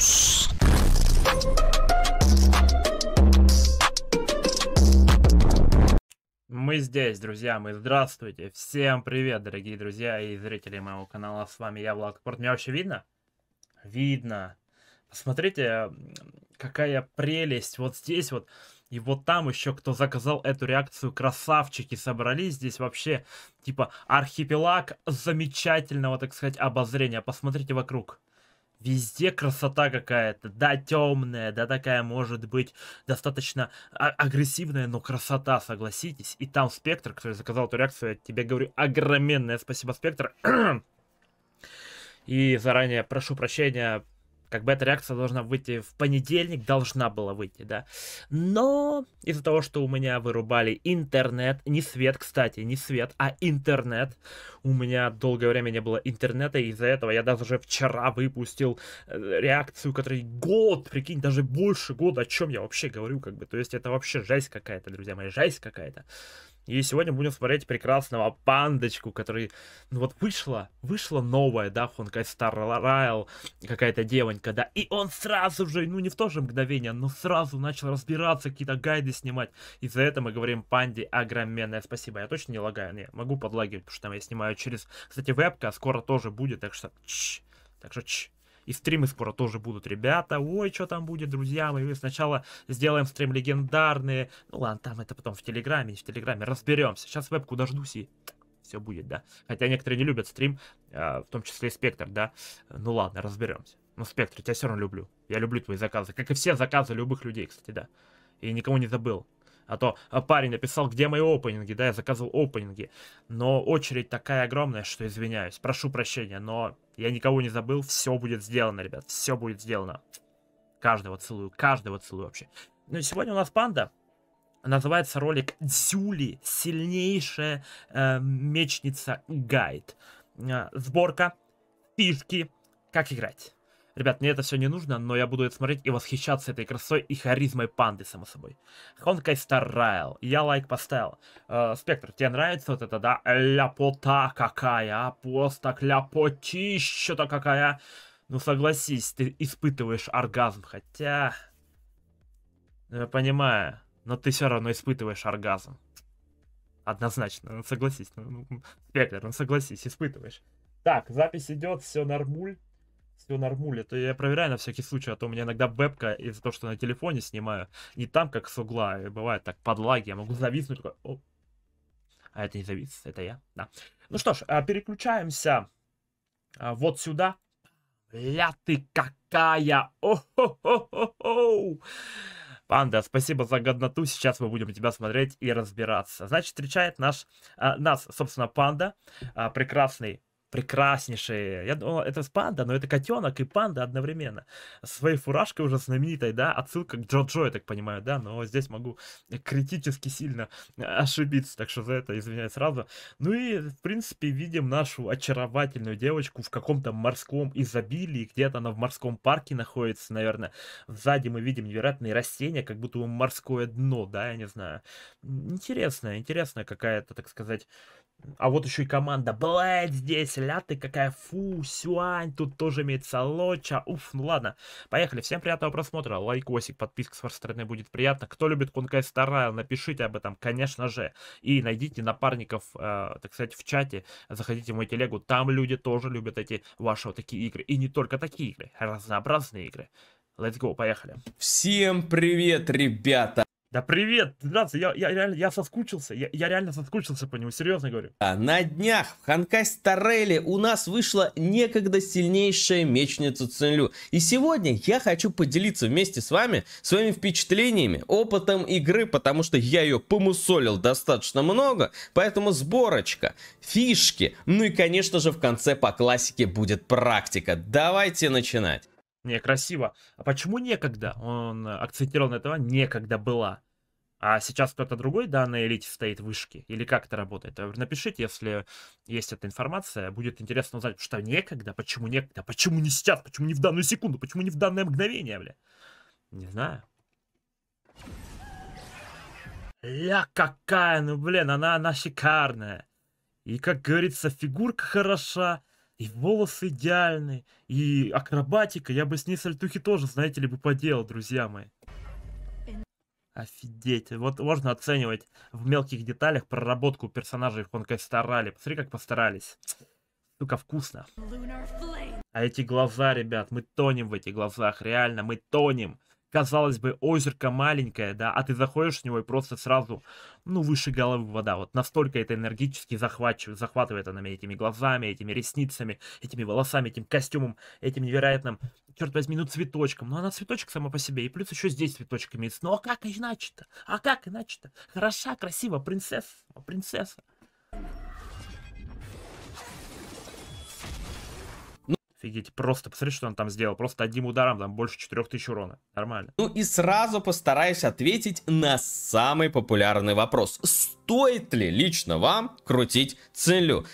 Хаус. Мы здесь, друзья, мы здравствуйте. Всем привет, дорогие друзья и зрители моего канала. С вами я, Влад Порт. Меня вообще видно? Видно. Посмотрите, какая прелесть. Вот здесь вот и вот там еще кто заказал эту реакцию, красавчики собрались. Здесь вообще типа архипелаг замечательного, так сказать, обозрения. Посмотрите вокруг. Везде красота какая-то, да, темная, да, такая может быть достаточно а, агрессивная, но красота, согласитесь. И там Спектр, который заказал эту реакцию, я тебе говорю, огроменное спасибо, Спектр. И заранее прошу прощения, как бы эта реакция должна выйти в понедельник, должна была выйти, да. Но из-за того, что у меня вырубали интернет, не свет, кстати, не свет, а интернет, у меня долгое время не было интернета, и из-за этого я даже вчера выпустил э, реакцию, который год, прикинь, даже больше года, о чем я вообще говорю, как бы, то есть это вообще жесть какая-то, друзья мои, жесть какая-то. И сегодня будем смотреть прекрасного пандочку, который, ну вот вышла, вышла новая, да, Хонкай Стар Райл, какая-то девонька, да, и он сразу же, ну не в то же мгновение, но сразу начал разбираться, какие-то гайды снимать. И за это мы говорим панде огроменное спасибо. Я точно не лагаю, не, могу подлагивать, потому что там я снимаю через, кстати, вебка, а скоро тоже будет, так что, чш, так что, чш. И стримы скоро тоже будут, ребята. Ой, что там будет, друзья мои. Сначала сделаем стрим легендарные. Ну ладно, там это потом в Телеграме, в Телеграме. Разберемся. Сейчас вебку дождусь и все будет, да. Хотя некоторые не любят стрим, а, в том числе и Спектр, да. Ну ладно, разберемся. Ну Спектр, тебя все равно люблю. Я люблю твои заказы. Как и все заказы любых людей, кстати, да. И никому не забыл. А то а, парень написал, где мои опенинги, да, я заказывал опенинги. Но очередь такая огромная, что извиняюсь. Прошу прощения, но я никого не забыл, все будет сделано, ребят, все будет сделано. Каждого целую, каждого целую вообще. Ну, и сегодня у нас панда. Называется ролик «Дзюли. Сильнейшая э, мечница гайд». Э, сборка, фишки, как играть. Ребят, мне это все не нужно, но я буду это смотреть и восхищаться этой красой и харизмой панды, само собой. Хонкай Старайл, я лайк поставил. «Э, Спектр, тебе нравится вот это, да? Ляпота какая, а? Просто кляпотища-то какая. Ну согласись, ты испытываешь оргазм, хотя... Ну, я понимаю, но ты все равно испытываешь оргазм. Однозначно, ну согласись, ну, ну, Спектр, ну согласись, испытываешь. Так, запись идет, все нормуль все нормуля. То я проверяю на всякий случай, а то у меня иногда вебка из-за того, что на телефоне снимаю, не там, как с угла, и бывает так, подлаги я могу зависнуть, такой, Оп. а это не завис, это я, да. Ну что ж, а, переключаемся а, вот сюда. Ля ты какая! о хо Панда, спасибо за годноту. Сейчас мы будем тебя смотреть и разбираться. Значит, встречает наш, а, нас, собственно, панда. А, прекрасный прекраснейшие. Я думал, это панда, но это котенок и панда одновременно. своей фуражкой уже знаменитой, да, отсылка к Джо Джо, я так понимаю, да, но здесь могу критически сильно ошибиться, так что за это извиняюсь сразу. Ну и, в принципе, видим нашу очаровательную девочку в каком-то морском изобилии, где-то она в морском парке находится, наверное. Сзади мы видим невероятные растения, как будто бы морское дно, да, я не знаю. Интересная, интересная какая-то, так сказать, а вот еще и команда Блэд здесь, ля ты какая, фу, сюань, тут тоже имеется лоча, уф, ну ладно. Поехали, всем приятного просмотра, лайкосик, подписка с вашей стороны будет приятно. Кто любит Кункай Старайл, напишите об этом, конечно же. И найдите напарников, э, так сказать, в чате, заходите в мой телегу, там люди тоже любят эти ваши вот такие игры. И не только такие игры, разнообразные игры. Let's go, поехали. Всем привет, ребята! Да привет, 13, я, я реально, я соскучился, я, я реально соскучился по нему, серьезно говорю. А, на днях в Ханкасе Торелли у нас вышла некогда сильнейшая мечница Цинлю. И сегодня я хочу поделиться вместе с вами своими впечатлениями, опытом игры, потому что я ее помусолил достаточно много, поэтому сборочка, фишки, ну и конечно же в конце по классике будет практика. Давайте начинать. Не, красиво. А почему некогда? Он э, акцентировал на этого «некогда была». А сейчас кто-то другой, да, на элите стоит вышки? Или как это работает? Э, напишите, если есть эта информация. Будет интересно узнать, что некогда, почему некогда, почему не сейчас, почему не в данную секунду, почему не в данное мгновение, бля. Не знаю. Ля какая, ну блин, она, она шикарная. И, как говорится, фигурка хороша, и волосы идеальны, и акробатика. Я бы с ней сальтухи тоже, знаете ли, бы поделал, друзья мои. Офигеть. Вот можно оценивать в мелких деталях проработку персонажей в Honkai Старали. Посмотри, как постарались. Сука, вкусно. А эти глаза, ребят, мы тонем в этих глазах. Реально, мы тонем казалось бы, озерко маленькое, да, а ты заходишь в него и просто сразу, ну, выше головы вода. Вот настолько это энергически захватывает, захватывает она меня этими глазами, этими ресницами, этими волосами, этим костюмом, этим невероятным, черт возьми, ну, цветочком. Ну, она цветочек сама по себе, и плюс еще здесь цветочками имеется. Ну, а как иначе-то? А как иначе-то? Хороша, красиво, принцесса, принцесса. Офигеть, просто посмотри, что он там сделал. Просто одним ударом там больше 4000 урона. Нормально. Ну и сразу постараюсь ответить на самый популярный вопрос. Стоит ли лично вам крутить целью?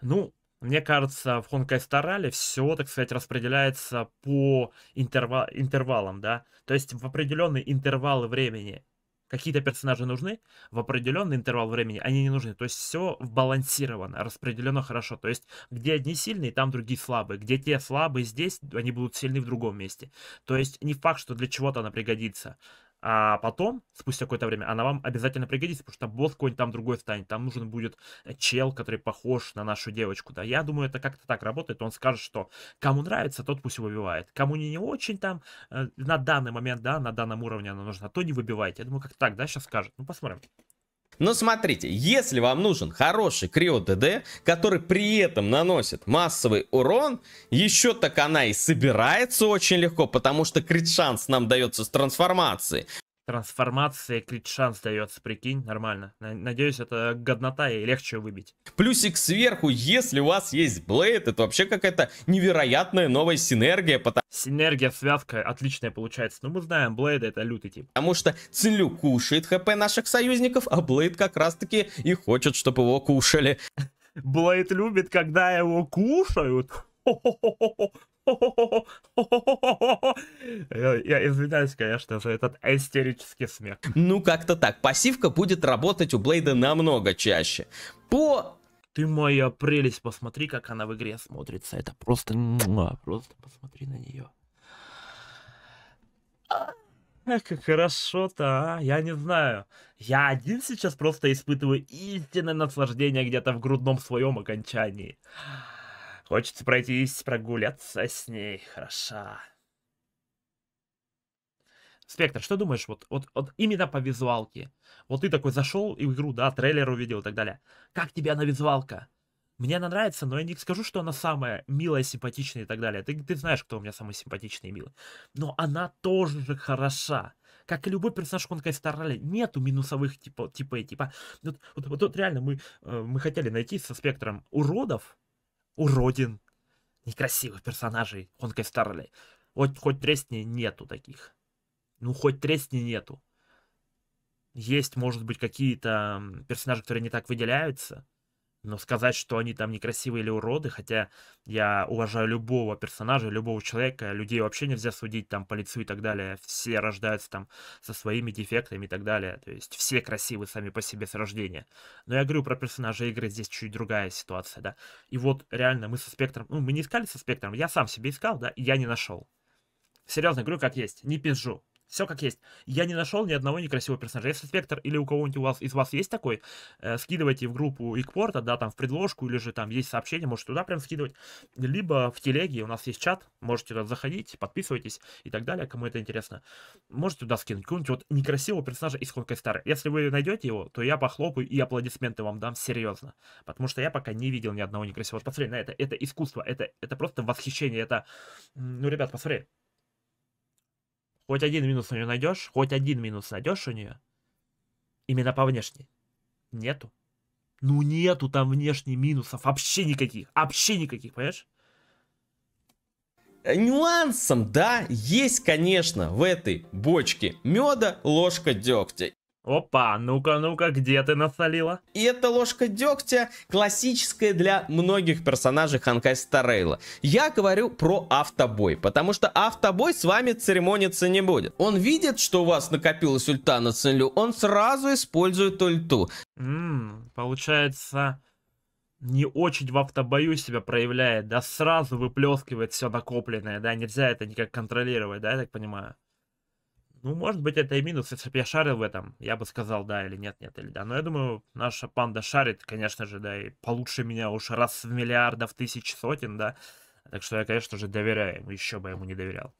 Ну, мне кажется, в Хонкай Старале все, так сказать, распределяется по интерва- интервалам, да. То есть в определенные интервалы времени Какие-то персонажи нужны в определенный интервал времени, они не нужны. То есть все балансировано, распределено хорошо. То есть где одни сильные, там другие слабые. Где те слабые здесь, они будут сильны в другом месте. То есть не факт, что для чего-то она пригодится а потом, спустя какое-то время, она вам обязательно пригодится, потому что босс какой-нибудь там другой станет, там нужен будет э, чел, который похож на нашу девочку, да, я думаю, это как-то так работает, он скажет, что кому нравится, тот пусть и выбивает, кому не, не очень там, э, на данный момент, да, на данном уровне она нужна, то не выбивайте, я думаю, как так, да, сейчас скажет, ну, посмотрим. Но смотрите, если вам нужен хороший Крио ДД, который при этом наносит массовый урон, еще так она и собирается очень легко, потому что крит-шанс нам дается с трансформацией. Трансформация крит шанс дается, прикинь, нормально. Надеюсь, это годнота и легче выбить. Плюсик сверху, если у вас есть Блейд, это вообще какая-то невероятная новая синергия. Потому... Синергия, связка отличная получается. Ну, мы знаем, Блейд это лютый тип. Потому что Цинлю кушает хп наших союзников, а Блейд как раз-таки и хочет, чтобы его кушали. Блейд любит, когда его кушают. Я извиняюсь, конечно, за этот истерический смех. Ну, как-то так. Пассивка будет работать у Блейда намного чаще. По ты моя прелесть, посмотри, как она в игре смотрится. Это просто... Просто посмотри на нее. А, как хорошо-то, а? Я не знаю. Я один сейчас просто испытываю истинное наслаждение где-то в грудном своем окончании. Хочется пройтись, прогуляться с ней. Хороша. Спектр, что думаешь, вот, вот, вот именно по визуалке? Вот ты такой зашел и в игру, да, трейлер увидел и так далее. Как тебе она визуалка? Мне она нравится, но я не скажу, что она самая милая, симпатичная и так далее. Ты, ты знаешь, кто у меня самый симпатичный и милый. Но она тоже же хороша. Как и любой персонаж Конка Старали, нету минусовых типа, типа, типа. Вот, вот, вот, вот реально мы, э, мы хотели найти со спектром уродов, уродин, некрасивых персонажей Хонкай Старли. Вот хоть тресни нету таких. Ну, хоть тресни нету. Есть, может быть, какие-то персонажи, которые не так выделяются, но сказать, что они там некрасивые или уроды, хотя я уважаю любого персонажа, любого человека, людей вообще нельзя судить там по лицу и так далее. Все рождаются там со своими дефектами и так далее. То есть все красивы сами по себе с рождения. Но я говорю про персонажа игры, здесь чуть другая ситуация, да. И вот реально мы со спектром, ну мы не искали со спектром, я сам себе искал, да, и я не нашел. Серьезно говорю, как есть, не пизжу. Все как есть. Я не нашел ни одного некрасивого персонажа. Если спектр или у кого-нибудь у вас, из вас есть такой, э, скидывайте в группу Икпорта, да, там в предложку, или же там есть сообщение, можете туда прям скидывать. Либо в телеге, у нас есть чат, можете туда заходить, подписывайтесь и так далее, кому это интересно. Можете туда скинуть какого-нибудь вот некрасивого персонажа из Хонкай старой. Если вы найдете его, то я похлопаю и аплодисменты вам дам серьезно. Потому что я пока не видел ни одного некрасивого. Вот посмотри на это, это искусство, это, это просто восхищение, это... Ну, ребят, посмотри, Хоть один минус у нее найдешь, хоть один минус найдешь у нее, именно по внешней, нету. Ну нету там внешних минусов вообще никаких, вообще никаких, понимаешь? Э, нюансом, да, есть, конечно, в этой бочке меда ложка дегтя. Опа, ну-ка, ну-ка, где ты насолила? И эта ложка дегтя классическая для многих персонажей Ханкай Старейла. Я говорю про автобой, потому что автобой с вами церемониться не будет. Он видит, что у вас накопилась ульта на целю, он сразу использует ульту. Ммм, получается, не очень в автобою себя проявляет, да сразу выплескивает все накопленное, да, нельзя это никак контролировать, да, я так понимаю? Ну, может быть, это и минус, если бы я шарил в этом, я бы сказал да или нет, нет или да. Но я думаю, наша панда шарит, конечно же, да, и получше меня уж раз в миллиардов тысяч сотен, да. Так что я, конечно же, доверяю ему, еще бы ему не доверял.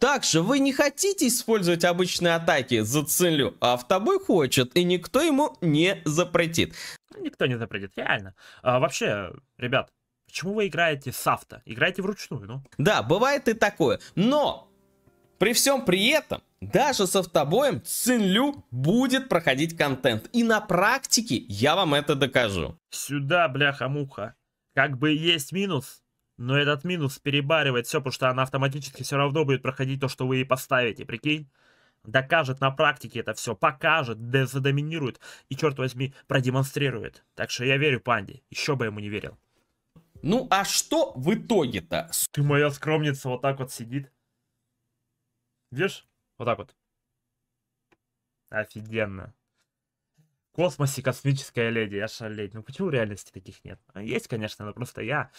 Также вы не хотите использовать обычные атаки, зацелю, а в тобой хочет, и никто ему не запретит. Ну, никто не запретит, реально. А, вообще, ребят, почему вы играете с авто? Играете вручную, ну. Да, бывает и такое, но при всем при этом даже с автобоем Цинлю будет проходить контент. И на практике я вам это докажу. Сюда, бляха-муха. Как бы есть минус, но этот минус перебаривает все, потому что она автоматически все равно будет проходить то, что вы ей поставите, прикинь? Докажет на практике это все, покажет, задоминирует и, черт возьми, продемонстрирует. Так что я верю Панде, еще бы ему не верил. Ну а что в итоге-то? Ты моя скромница вот так вот сидит. Видишь? Вот так вот. Офигенно. В космосе космическая леди, ошалеть. Ну почему реальности таких нет? А есть, конечно, но просто я,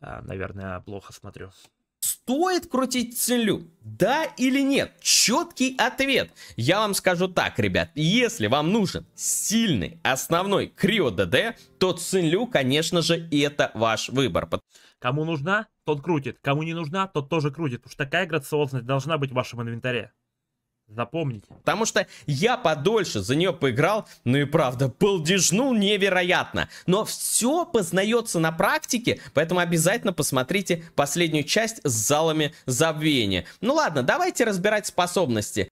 а, наверное, плохо смотрю. Стоит крутить целю? Да или нет? Четкий ответ. Я вам скажу так, ребят. Если вам нужен сильный основной Крио ДД, то целю, конечно же, это ваш выбор. Кому нужна, тот крутит. Кому не нужна, тот тоже крутит. Потому что такая грациозность должна быть в вашем инвентаре. Запомните. Потому что я подольше за нее поиграл, ну и правда, полдежнул невероятно. Но все познается на практике, поэтому обязательно посмотрите последнюю часть с залами забвения. Ну ладно, давайте разбирать способности.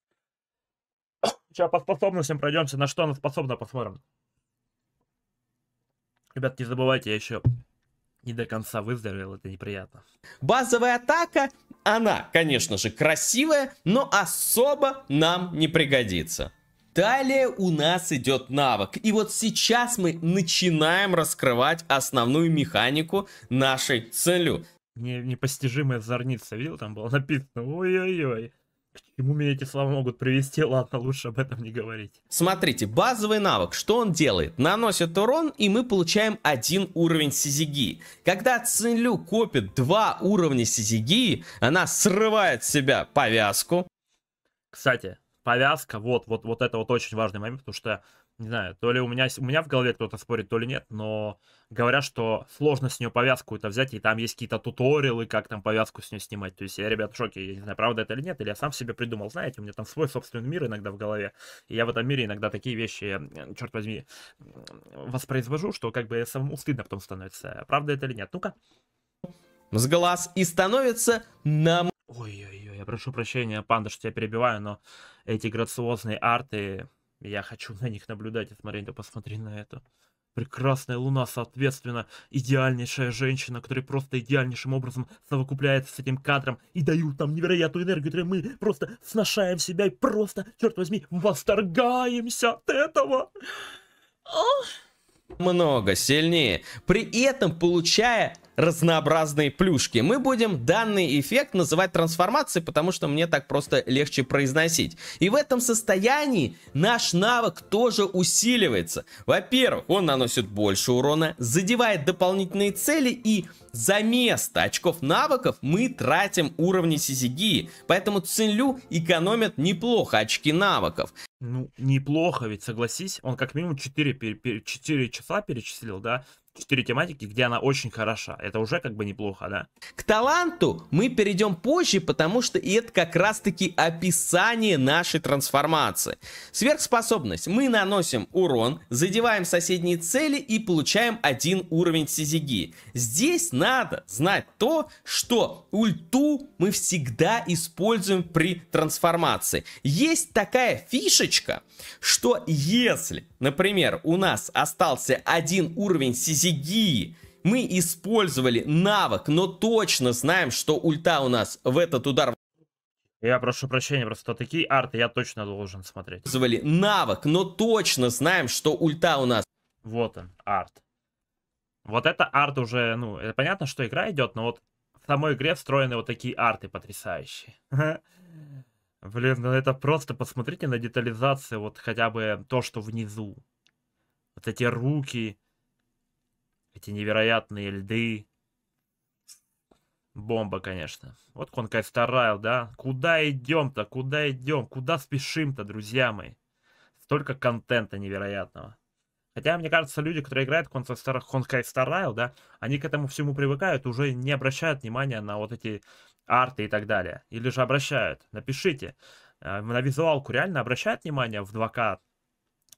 Сейчас по способностям пройдемся, на что она способна, посмотрим. Ребят, не забывайте, я еще не до конца выздоровел, это неприятно. Базовая атака, она, конечно же, красивая, но особо нам не пригодится. Далее у нас идет навык. И вот сейчас мы начинаем раскрывать основную механику нашей целью. Не, непостижимая зорница, видел, там было написано, ой-ой-ой. К чему меня эти слова могут привести, ладно, лучше об этом не говорить. Смотрите, базовый навык, что он делает? Наносит урон, и мы получаем один уровень сизиги. Когда Цинлю копит два уровня сизиги, она срывает с себя повязку. Кстати, повязка, вот, вот, вот это вот очень важный момент, потому что не знаю, то ли у меня, у меня в голове кто-то спорит, то ли нет, но говорят, что сложно с нее повязку это взять, и там есть какие-то туториалы, как там повязку с нее снимать. То есть я, ребят, в шоке, я не знаю, правда это или нет, или я сам себе придумал, знаете, у меня там свой собственный мир иногда в голове, и я в этом мире иногда такие вещи, черт возьми, воспроизвожу, что как бы самому стыдно потом становится. Правда это или нет? Ну-ка. С глаз и становится нам... Ой-ой-ой, я прошу прощения, панда, что тебя перебиваю, но эти грациозные арты я хочу на них наблюдать и смотреть, да посмотри на это. Прекрасная луна, соответственно, идеальнейшая женщина, которая просто идеальнейшим образом совокупляется с этим кадром и дают там невероятную энергию, которую мы просто сношаем себя и просто, черт возьми, восторгаемся от этого. Много сильнее, при этом получая разнообразные плюшки. Мы будем данный эффект называть трансформацией, потому что мне так просто легче произносить. И в этом состоянии наш навык тоже усиливается. Во-первых, он наносит больше урона, задевает дополнительные цели и за место очков навыков мы тратим уровни Сизигии. Поэтому Цинлю экономят неплохо очки навыков. Ну, неплохо ведь, согласись. Он как минимум 4, 4 часа перечислил, да? четыре тематики, где она очень хороша. Это уже как бы неплохо, да? К таланту мы перейдем позже, потому что и это как раз-таки описание нашей трансформации. Сверхспособность. Мы наносим урон, задеваем соседние цели и получаем один уровень сизиги. Здесь надо знать то, что ульту мы всегда используем при трансформации. Есть такая фишечка, что если, например, у нас остался один уровень сизиги, стратегии. Мы использовали навык, но точно знаем, что ульта у нас в этот удар... Я прошу прощения, просто такие арты я точно должен смотреть. ...использовали навык, но точно знаем, что ульта у нас... Вот он, арт. Вот это арт уже, ну, это понятно, что игра идет, но вот в самой игре встроены вот такие арты потрясающие. Блин, ну это просто посмотрите на детализацию, вот хотя бы то, что внизу. Вот эти руки, эти невероятные льды. Бомба, конечно. Вот Конкай Тарайл, да? Куда идем-то? Куда идем? Куда спешим-то, друзья мои? Столько контента невероятного. Хотя, мне кажется, люди, которые играют Honkai Star Rail, да, они к этому всему привыкают, уже не обращают внимания на вот эти арты и так далее. Или же обращают. Напишите. Э, на визуалку реально обращают внимание в 2К?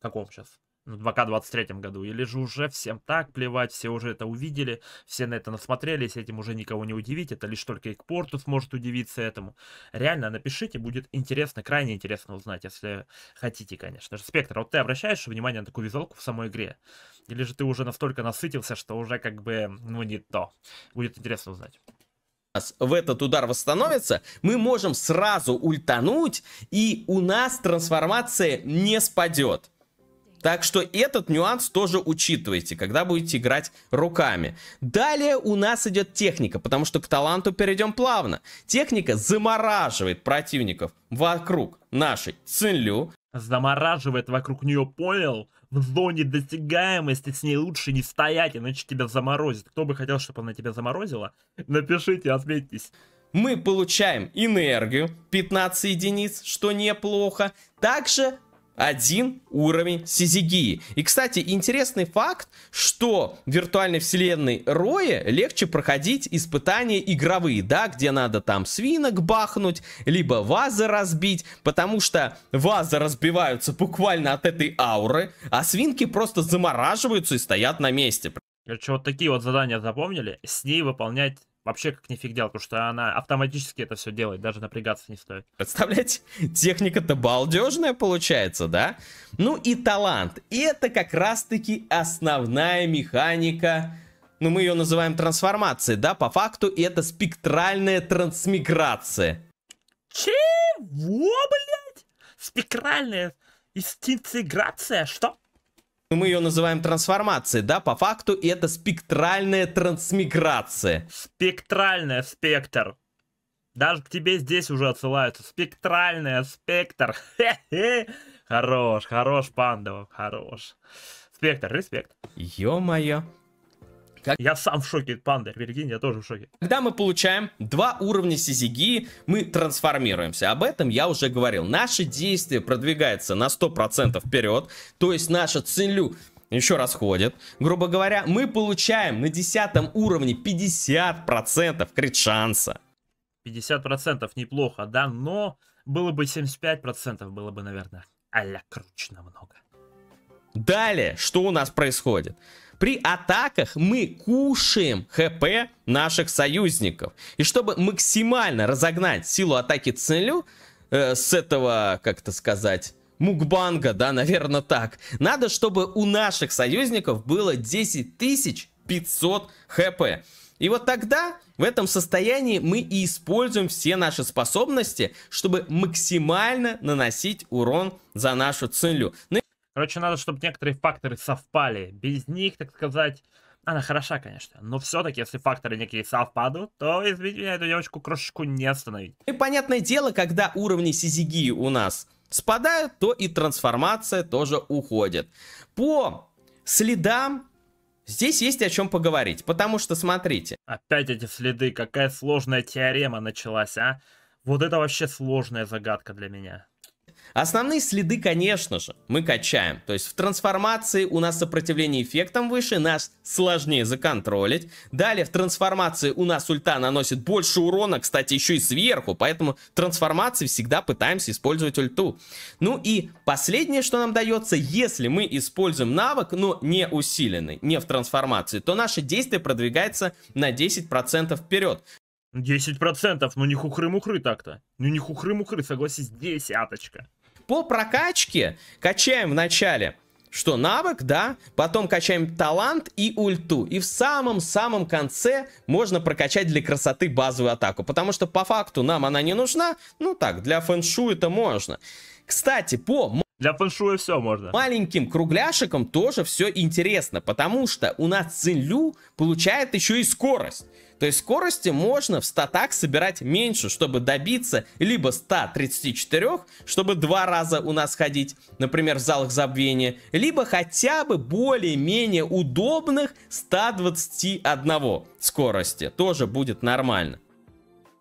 Каком сейчас? в 2К23 году, или же уже всем так плевать, все уже это увидели, все на это насмотрелись, этим уже никого не удивить, это лишь только Экпортус сможет удивиться этому. Реально, напишите, будет интересно, крайне интересно узнать, если хотите, конечно же. Спектр, а вот ты обращаешь внимание на такую визуалку в самой игре? Или же ты уже настолько насытился, что уже как бы, ну, не то? Будет интересно узнать в этот удар восстановится, мы можем сразу ультануть, и у нас трансформация не спадет. Так что этот нюанс тоже учитывайте, когда будете играть руками. Далее у нас идет техника, потому что к таланту перейдем плавно. Техника замораживает противников вокруг нашей Цинлю. Замораживает вокруг нее, понял? В зоне досягаемости с ней лучше не стоять, иначе тебя заморозит. Кто бы хотел, чтобы она тебя заморозила? Напишите, отметьтесь мы получаем энергию 15 единиц, что неплохо. Также один уровень Сизигии. И, кстати, интересный факт, что в виртуальной вселенной Роя легче проходить испытания игровые, да, где надо там свинок бахнуть, либо вазы разбить, потому что вазы разбиваются буквально от этой ауры, а свинки просто замораживаются и стоят на месте. Короче, вот такие вот задания запомнили, с ней выполнять вообще как нифиг делать, потому что она автоматически это все делает, даже напрягаться не стоит. Представляете, техника-то балдежная получается, да? Ну и талант. И это как раз-таки основная механика ну, мы ее называем трансформацией, да, по факту это спектральная трансмиграция. Чего, блядь? Спектральная интеграция, что? Ну, мы ее называем трансформацией, да, по факту и это спектральная трансмиграция. Спектральная спектр. Даже к тебе здесь уже отсылаются. Спектральная спектр. Хе-хе. Хорош, хорош, Пандова, хорош. Спектр, респект. Ё-моё. Как... Я сам в шоке, панда, Виргин, я тоже в шоке. Когда мы получаем два уровня сизиги, мы трансформируемся. Об этом я уже говорил. Наши действия продвигаются на 100% вперед, то есть наша целью еще раз Грубо говоря, мы получаем на 10 уровне 50% крит шанса. 50% неплохо, да, но было бы 75%, было бы, наверное, а-ля круче намного. Далее, что у нас происходит? При атаках мы кушаем ХП наших союзников. И чтобы максимально разогнать силу атаки целю, э, с этого, как это сказать, мукбанга, да, наверное, так. Надо, чтобы у наших союзников было 10 500 хп. И вот тогда в этом состоянии мы и используем все наши способности, чтобы максимально наносить урон за нашу целью. Ну Короче, надо, чтобы некоторые факторы совпали. Без них, так сказать... Она хороша, конечно, но все-таки, если факторы некие совпадут, то, извините меня, эту девочку-крошечку не остановить. И понятное дело, когда уровни Сизиги у нас спадают, то и трансформация тоже уходит. По следам Здесь есть о чем поговорить, потому что смотрите. Опять эти следы, какая сложная теорема началась, а? Вот это вообще сложная загадка для меня. Основные следы, конечно же, мы качаем. То есть в трансформации у нас сопротивление эффектам выше, нас сложнее законтролить. Далее в трансформации у нас ульта наносит больше урона, кстати, еще и сверху. Поэтому в трансформации всегда пытаемся использовать ульту. Ну и последнее, что нам дается, если мы используем навык, но не усиленный, не в трансформации, то наше действие продвигается на 10% вперед. 10%, ну не хухры-мухры так-то. Ну не хухры-мухры, согласись, десяточка. По прокачке качаем вначале, что навык, да, потом качаем талант и ульту. И в самом-самом конце можно прокачать для красоты базовую атаку, потому что по факту нам она не нужна, ну так, для фэншу это можно. Кстати, по... Для фэншуя все можно. Маленьким кругляшиком тоже все интересно, потому что у нас Цинлю получает еще и скорость. То есть скорости можно в статах собирать меньше, чтобы добиться либо 134, чтобы два раза у нас ходить, например, в залах забвения, либо хотя бы более-менее удобных 121 скорости. Тоже будет нормально.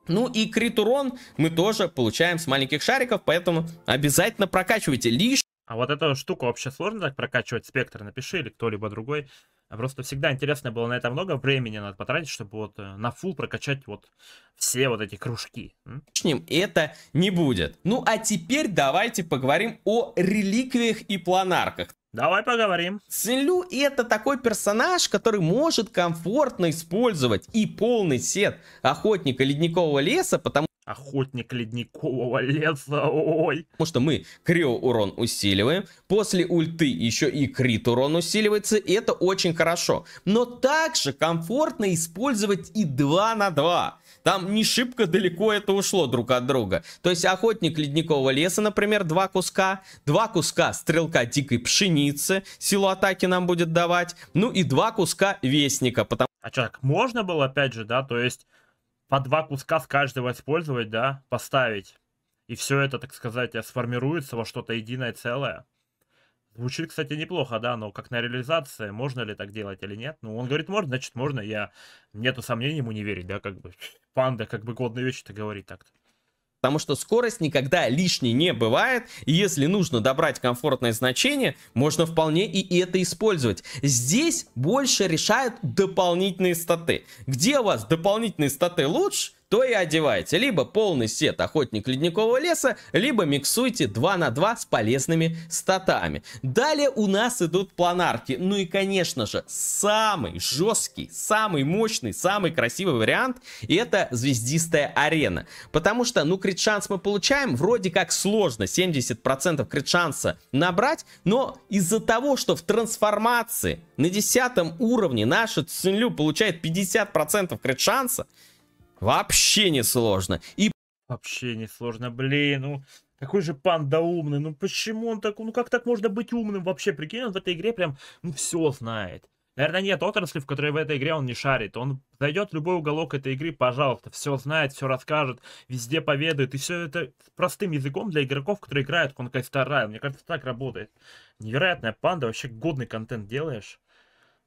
Ну и крит урон мы тоже получаем с маленьких шариков, поэтому обязательно прокачивайте. Лишь а вот эту штуку вообще сложно так прокачивать спектр, напиши или кто-либо другой. А просто всегда интересно было на это много времени надо потратить, чтобы вот э, на фул прокачать вот все вот эти кружки. Лишним это не будет. Ну а теперь давайте поговорим о реликвиях и планарках. Давай поговорим. Целю это такой персонаж, который может комфортно использовать и полный сет охотника ледникового леса, потому Охотник ледникового леса, ой. Потому что мы крио урон усиливаем, после ульты еще и крит урон усиливается, и это очень хорошо. Но также комфортно использовать и 2 на 2. Там не шибко далеко это ушло друг от друга. То есть охотник ледникового леса, например, два куска. Два куска стрелка дикой пшеницы силу атаки нам будет давать. Ну и два куска вестника. Потому... А что, так можно было опять же, да? То есть по два куска с каждого использовать, да, поставить. И все это, так сказать, сформируется во что-то единое целое. Звучит, кстати, неплохо, да, но как на реализации, можно ли так делать или нет? Ну, он говорит, можно, значит, можно. Я, нету сомнений ему не верить, да, как бы. Панда, как бы, годные вещь, то говорит так-то. Потому что скорость никогда лишней не бывает. И если нужно добрать комфортное значение, можно вполне и это использовать. Здесь больше решают дополнительные статы. Где у вас дополнительные статы лучше, то и одевайте либо полный сет охотник ледникового леса, либо миксуйте 2 на 2 с полезными статами. Далее у нас идут планарки. Ну и, конечно же, самый жесткий, самый мощный, самый красивый вариант, это звездистая арена. Потому что, ну, крит шанс мы получаем, вроде как сложно 70% крит шанса набрать, но из-за того, что в трансформации на 10 уровне наша Цинлю получает 50% крит шанса, Вообще не сложно. И... Вообще не сложно, блин, ну... Какой же панда умный, ну почему он так, ну как так можно быть умным вообще, прикинь, он в этой игре прям, ну все знает. Наверное, нет отрасли, в которой в этой игре он не шарит. Он зайдет в любой уголок этой игры, пожалуйста, все знает, все расскажет, везде поведает. И все это простым языком для игроков, которые играют в Conquest Мне кажется, так работает. Невероятная панда, вообще годный контент делаешь.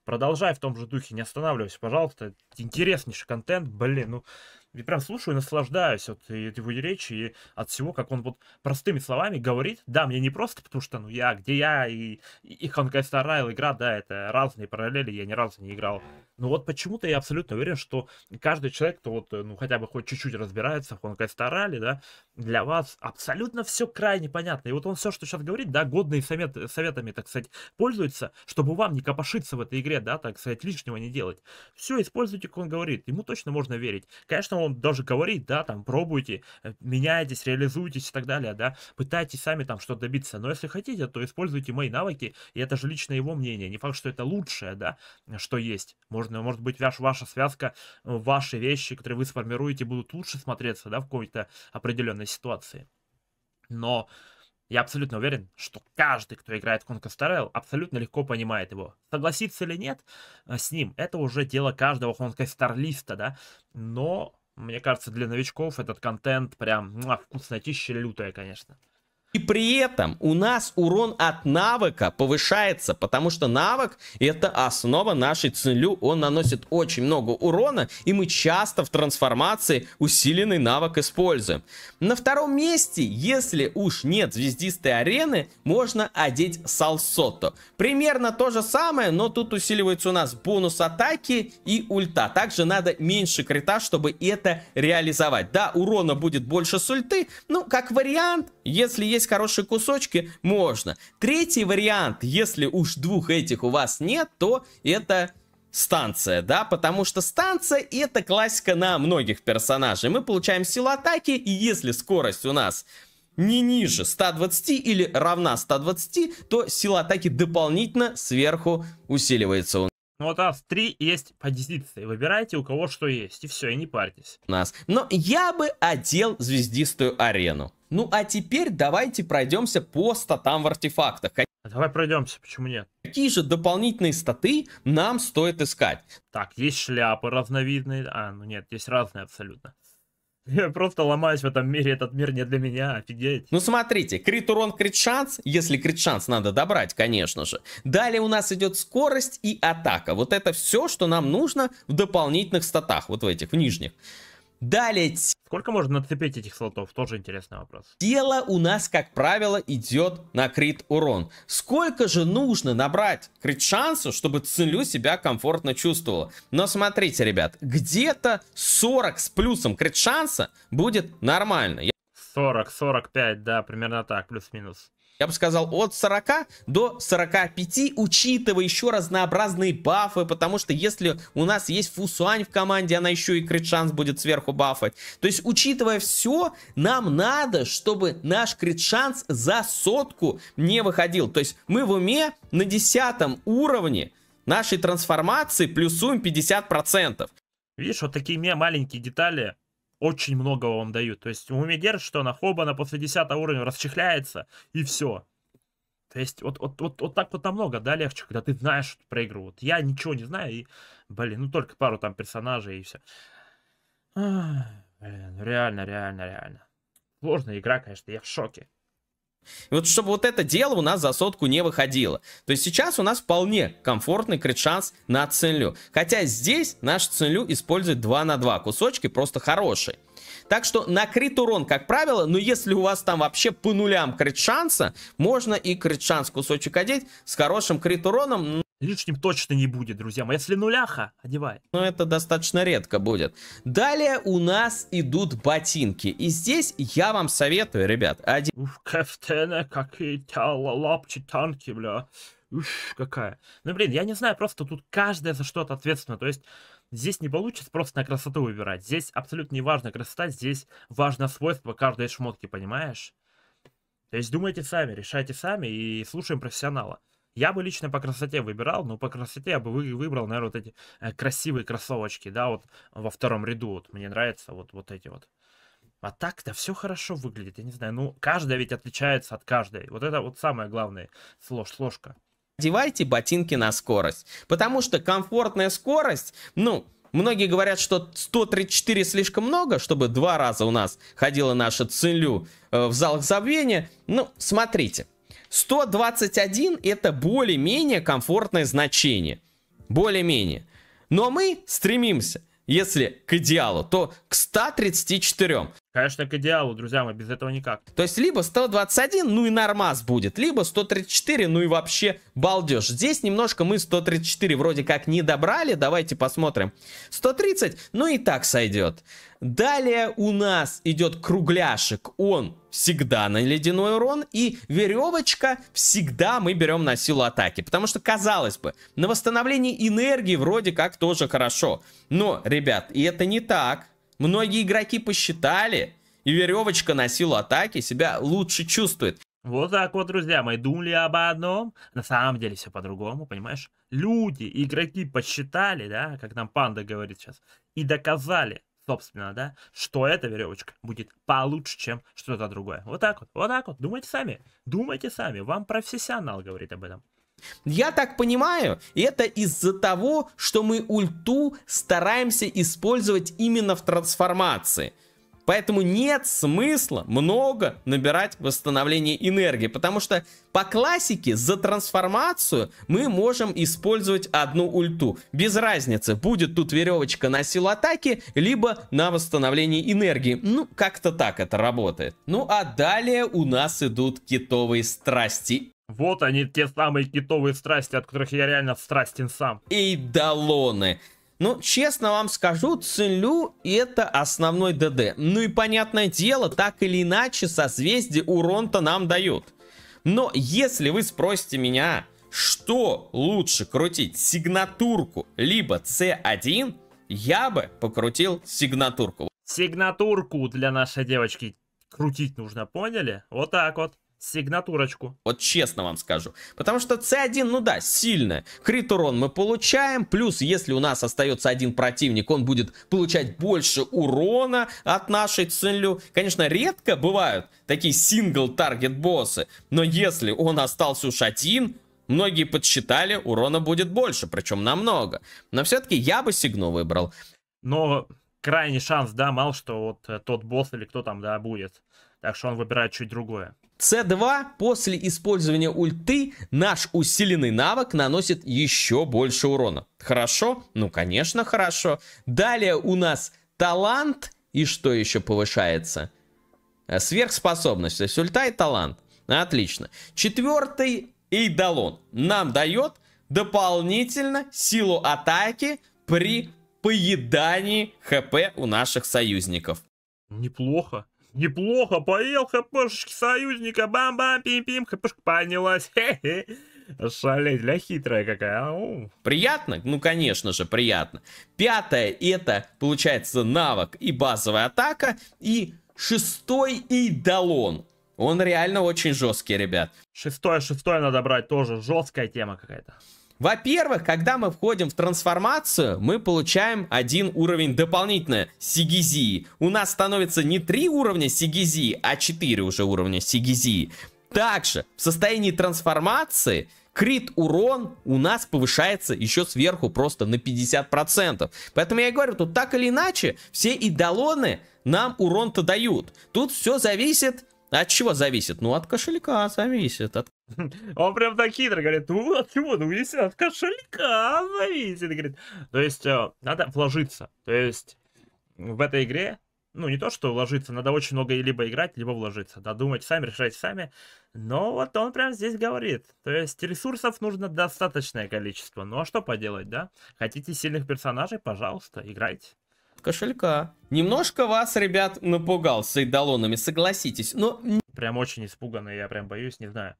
Продолжай в том же духе, не останавливайся, пожалуйста. Интереснейший контент, блин, ну я прям слушаю и наслаждаюсь от его речи и от всего, как он вот простыми словами говорит. Да, мне не просто, потому что, ну, я, где я, и, и Хангай Старайл игра, да, это разные параллели, я ни разу не играл. Но вот почему-то я абсолютно уверен, что каждый человек, кто вот, ну, хотя бы хоть чуть-чуть разбирается в Хангай Старайле, да, для вас абсолютно все крайне понятно. И вот он все, что сейчас говорит, да, годные совет, советами, так сказать, пользуется, чтобы вам не копошиться в этой игре, да, так сказать, лишнего не делать. Все, используйте, как он говорит, ему точно можно верить. Конечно, он даже говорит, да, там, пробуйте, э, меняйтесь, реализуйтесь и так далее, да, пытайтесь сами там что-то добиться, но если хотите, то используйте мои навыки, и это же лично его мнение, не факт, что это лучшее, да, что есть, можно, может быть, ваш, ваша связка, э, ваши вещи, которые вы сформируете, будут лучше смотреться, да, в какой-то определенной ситуации, но... Я абсолютно уверен, что каждый, кто играет в Conquest абсолютно легко понимает его. Согласиться или нет э, с ним, это уже дело каждого Conquest да, но мне кажется, для новичков этот контент прям ну, вкуснотища лютая, конечно. И при этом у нас урон от навыка повышается, потому что навык это основа нашей целю. Он наносит очень много урона, и мы часто в трансформации усиленный навык используем. На втором месте, если уж нет звездистой арены, можно одеть Салсото. Примерно то же самое, но тут усиливается у нас бонус атаки и ульта. Также надо меньше крита, чтобы это реализовать. Да, урона будет больше с ульты, ну как вариант, если есть есть хорошие кусочки, можно. Третий вариант, если уж двух этих у вас нет, то это станция, да, потому что станция это классика на многих персонажей. Мы получаем силу атаки, и если скорость у нас не ниже 120 или равна 120, то сила атаки дополнительно сверху усиливается у ну вот у нас три есть позиции. Выбирайте, у кого что есть. И все, и не парьтесь. Нас. Но я бы одел звездистую арену. Ну а теперь давайте пройдемся по статам в артефактах. А давай пройдемся, почему нет? Какие же дополнительные статы нам стоит искать? Так, есть шляпы разновидные. А, ну нет, есть разные абсолютно. Я просто ломаюсь в этом мире, этот мир не для меня, офигеть. Ну смотрите, крит урон, крит шанс, если крит шанс надо добрать, конечно же. Далее у нас идет скорость и атака. Вот это все, что нам нужно в дополнительных статах, вот в этих, в нижних. Далее Сколько можно нацепить этих слотов? Тоже интересный вопрос. Дело у нас, как правило, идет на крит урон. Сколько же нужно набрать крит шансу, чтобы целю себя комфортно чувствовала? Но смотрите, ребят, где-то 40 с плюсом крит шанса будет нормально. 40, 45, да, примерно так, плюс-минус я бы сказал, от 40 до 45, учитывая еще разнообразные бафы, потому что если у нас есть Фусуань в команде, она еще и крит-шанс будет сверху бафать. То есть, учитывая все, нам надо, чтобы наш крит-шанс за сотку не выходил. То есть, мы в уме на 10 уровне нашей трансформации плюсуем 50%. Видишь, вот такие маленькие детали, очень многого вам дают. То есть Умидер, что на Хобана после 10 уровня расчехляется, и все. То есть вот, вот, вот, вот так вот намного, да, легче, когда ты знаешь что ты проигру. Вот я ничего не знаю, и, блин, ну только пару там персонажей и все. Ах, блин, ну реально, реально, реально. Сложная игра, конечно, я в шоке. И вот чтобы вот это дело у нас за сотку не выходило. То есть сейчас у нас вполне комфортный крит-шанс на ценлю. Хотя здесь наш ценлю использует 2 на 2. Кусочки просто хорошие. Так что на крит урон, как правило, но если у вас там вообще по нулям крит шанса, можно и крит шанс кусочек одеть с хорошим крит уроном лишним точно не будет, друзья мои. Если нуляха, одевай. Но ну, это достаточно редко будет. Далее у нас идут ботинки. И здесь я вам советую, ребят, один... Уф, кафтены какие-то, лапчи, танки, бля. Уф, какая. Ну, блин, я не знаю, просто тут каждая за что-то ответственна. То есть... Здесь не получится просто на красоту выбирать. Здесь абсолютно не важна красота, здесь важно свойство каждой шмотки, понимаешь? То есть думайте сами, решайте сами и слушаем профессионала. Я бы лично по красоте выбирал, но по красоте я бы выбрал, наверное, вот эти э, красивые кроссовочки, да, вот во втором ряду. Вот мне нравятся вот, вот эти вот. А так-то все хорошо выглядит, я не знаю. Ну, каждая ведь отличается от каждой. Вот это вот самое главное, слож, сложка. Одевайте ботинки на скорость, потому что комфортная скорость, ну, Многие говорят, что 134 слишком много, чтобы два раза у нас ходила наша целю э, в зал забвения. Ну, смотрите, 121 это более-менее комфортное значение. Более-менее. Но мы стремимся, если к идеалу, то к 134. Конечно, к идеалу, друзья мои, без этого никак. То есть, либо 121, ну и нормас будет, либо 134, ну и вообще балдеж. Здесь немножко мы 134 вроде как не добрали, давайте посмотрим. 130, ну и так сойдет. Далее у нас идет кругляшек, он всегда на ледяной урон, и веревочка всегда мы берем на силу атаки, потому что, казалось бы, на восстановление энергии вроде как тоже хорошо, но, ребят, и это не так, Многие игроки посчитали, и веревочка на силу атаки себя лучше чувствует. Вот так вот, друзья, мы думали об одном, на самом деле все по-другому, понимаешь? Люди, игроки посчитали, да, как нам панда говорит сейчас, и доказали, собственно, да, что эта веревочка будет получше, чем что-то другое. Вот так вот, вот так вот, думайте сами, думайте сами, вам профессионал говорит об этом. Я так понимаю, это из-за того, что мы ульту стараемся использовать именно в трансформации. Поэтому нет смысла много набирать восстановление энергии, потому что по классике за трансформацию мы можем использовать одну ульту. Без разницы, будет тут веревочка на силу атаки, либо на восстановление энергии. Ну, как-то так это работает. Ну, а далее у нас идут китовые страсти. Вот они, те самые китовые страсти, от которых я реально страстен сам. И Ну, честно вам скажу, целю это основной ДД. Ну и понятное дело, так или иначе, созвездие урон-то нам дают. Но если вы спросите меня, что лучше крутить, сигнатурку, либо C1, я бы покрутил сигнатурку. Сигнатурку для нашей девочки крутить нужно, поняли? Вот так вот. Сигнатурочку. Вот честно вам скажу. Потому что C1, ну да, сильная. Крит урон мы получаем. Плюс, если у нас остается один противник, он будет получать больше урона от нашей целью. Конечно, редко бывают такие сингл-таргет боссы. Но если он остался уж один, многие подсчитали, урона будет больше. Причем намного. Но все-таки я бы сигну выбрал. Но крайний шанс, да, мало что вот э, тот босс или кто там, да, будет. Так что он выбирает чуть другое. С2 после использования ульты наш усиленный навык наносит еще больше урона. Хорошо? Ну, конечно, хорошо. Далее у нас талант и что еще повышается? Э, сверхспособность, то есть ульта и талант. Отлично. Четвертый Эйдалон нам дает дополнительно силу атаки при поедании ХП у наших союзников. Неплохо. Неплохо, поел хпшки союзника, бам-бам, пим-пим, хпшка поднялась. Хе-хе. Шалеть, для хитрая какая. Ау. Приятно? Ну, конечно же, приятно. Пятое это, получается, навык и базовая атака. И шестой идолон. Он реально очень жесткий, ребят. Шестое, шестое надо брать тоже. Жесткая тема какая-то. Во-первых, когда мы входим в трансформацию, мы получаем один уровень дополнительно Сигизии. У нас становится не три уровня Сигизии, а четыре уже уровня Сигизии. Также в состоянии трансформации крит урон у нас повышается еще сверху просто на 50%. Поэтому я говорю, тут так или иначе все идолоны нам урон-то дают. Тут все зависит а от чего зависит? Ну, от кошелька зависит. От... Он прям так хитро говорит, ну, от чего? Ну, если от кошелька зависит. Говорит. То есть, э, надо вложиться. То есть, в этой игре, ну, не то, что вложиться, надо очень много либо играть, либо вложиться. Да, думать сами, решать сами. Но вот он прям здесь говорит. То есть, ресурсов нужно достаточное количество. Ну, а что поделать, да? Хотите сильных персонажей? Пожалуйста, играйте кошелька. Немножко вас, ребят, напугал с эйдолонами, согласитесь, но... Прям очень испуганный, я прям боюсь, не знаю.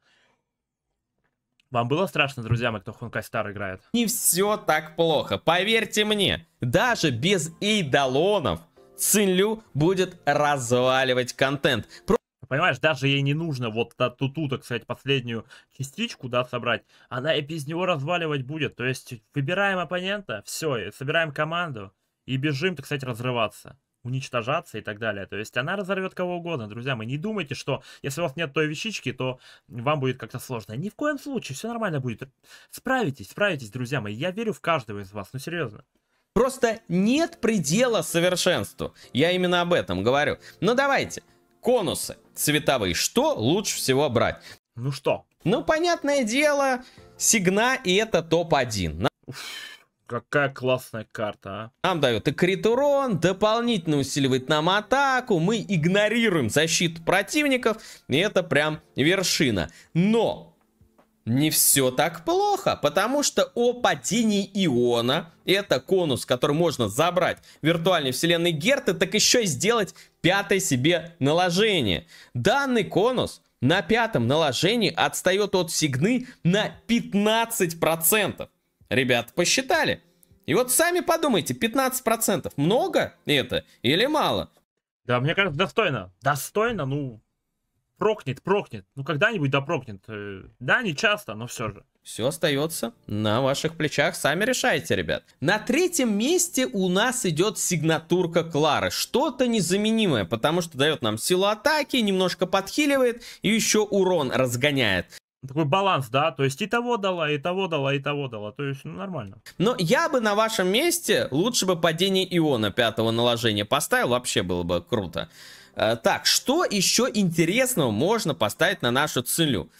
Вам было страшно, друзья мои, кто Хункай Стар играет? Не все так плохо, поверьте мне. Даже без эйдолонов Цинлю будет разваливать контент. Про... Понимаешь, даже ей не нужно вот ту-ту, так сказать, последнюю частичку, да, собрать. Она и без него разваливать будет. То есть выбираем оппонента, все, собираем команду и бежим, так сказать, разрываться уничтожаться и так далее. То есть она разорвет кого угодно, друзья мои. Не думайте, что если у вас нет той вещички, то вам будет как-то сложно. Ни в коем случае, все нормально будет. Справитесь, справитесь, друзья мои. Я верю в каждого из вас, ну серьезно. Просто нет предела совершенству. Я именно об этом говорю. Но ну, давайте, конусы цветовые, что лучше всего брать? Ну что? Ну, понятное дело, Сигна и это топ-1. Уф. Какая классная карта, а. Нам дают и крит урон, дополнительно усиливает нам атаку. Мы игнорируем защиту противников. И это прям вершина. Но не все так плохо, потому что о падении иона, это конус, который можно забрать в виртуальной вселенной Герты, так еще и сделать пятое себе наложение. Данный конус на пятом наложении отстает от сигны на 15%. Ребят, посчитали. И вот сами подумайте, 15% много это или мало? Да, мне кажется, достойно. Достойно, ну, прокнет, прокнет. Ну, когда-нибудь да прокнет. Э, да, не часто, но все же. Все остается на ваших плечах, сами решайте, ребят. На третьем месте у нас идет сигнатурка Клары. Что-то незаменимое, потому что дает нам силу атаки, немножко подхиливает и еще урон разгоняет такой баланс, да, то есть и того дала, и того дала, и того дала, то есть ну, нормально. Но я бы на вашем месте лучше бы падение иона пятого наложения поставил, вообще было бы круто. Э, так, что еще интересного можно поставить на нашу целью?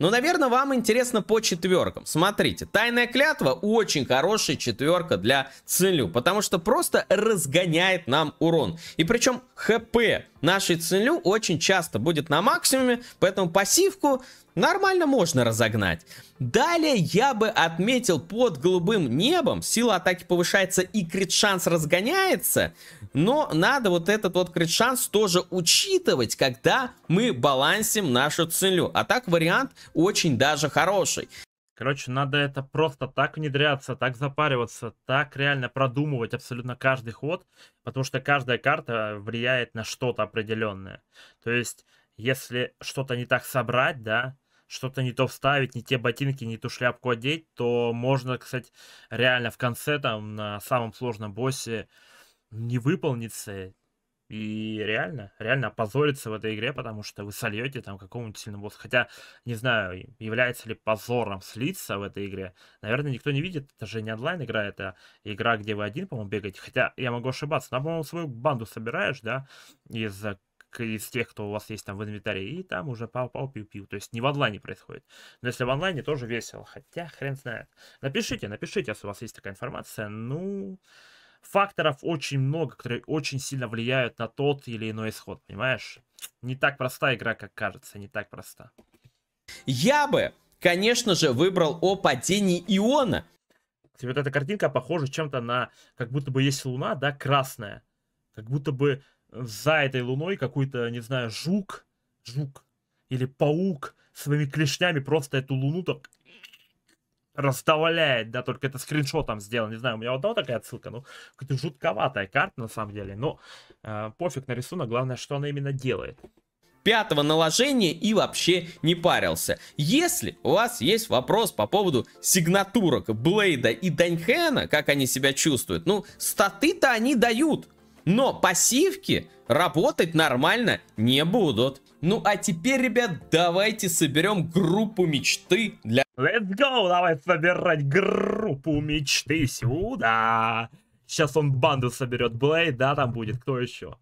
Ну, наверное, вам интересно по четверкам. Смотрите, тайная клятва очень хорошая четверка для Цинлю, потому что просто разгоняет нам урон. И причем ХП нашей Цинлю очень часто будет на максимуме, поэтому пассивку нормально можно разогнать. Далее я бы отметил под голубым небом, сила атаки повышается и крит шанс разгоняется. Но надо вот этот вот крит шанс тоже учитывать, когда мы балансим нашу целью. А так вариант очень даже хороший. Короче, надо это просто так внедряться, так запариваться, так реально продумывать абсолютно каждый ход, потому что каждая карта влияет на что-то определенное. То есть, если что-то не так собрать, да, что-то не то вставить, не те ботинки, не ту шляпку одеть, то можно, кстати, реально в конце, там, на самом сложном боссе не выполнится и реально, реально опозориться в этой игре, потому что вы сольете там какого-нибудь сильного босса. Хотя, не знаю, является ли позором слиться в этой игре. Наверное, никто не видит. Это же не онлайн игра, это игра, где вы один, по-моему, бегаете. Хотя, я могу ошибаться. Там, по-моему, свою банду собираешь, да, из э, из тех, кто у вас есть там в инвентаре, и там уже пау-пау-пиу-пиу. То есть не в онлайне происходит. Но если в онлайне, тоже весело. Хотя хрен знает. Напишите, напишите, если у вас есть такая информация. Ну, факторов очень много, которые очень сильно влияют на тот или иной исход, понимаешь? Не так проста игра, как кажется, не так проста. Я бы, конечно же, выбрал о падении Иона. И вот эта картинка похожа чем-то на, как будто бы есть луна, да, красная. Как будто бы э, за этой луной какой-то, не знаю, жук, жук или паук своими клешнями просто эту луну так раздавляет, да, только это скриншотом сделал, не знаю, у меня одна вот такая отсылка, ну, какая-то жутковатая карта на самом деле, но э, пофиг на рисунок, главное, что она именно делает пятого наложения и вообще не парился. Если у вас есть вопрос по поводу сигнатурок Блейда и Даньхена, как они себя чувствуют, ну, статы-то они дают, но пассивки работать нормально не будут. Ну а теперь, ребят, давайте соберем группу мечты для... Let's go, давай собирать группу мечты сюда. Сейчас он банду соберет. Блейд, да, там будет, кто еще?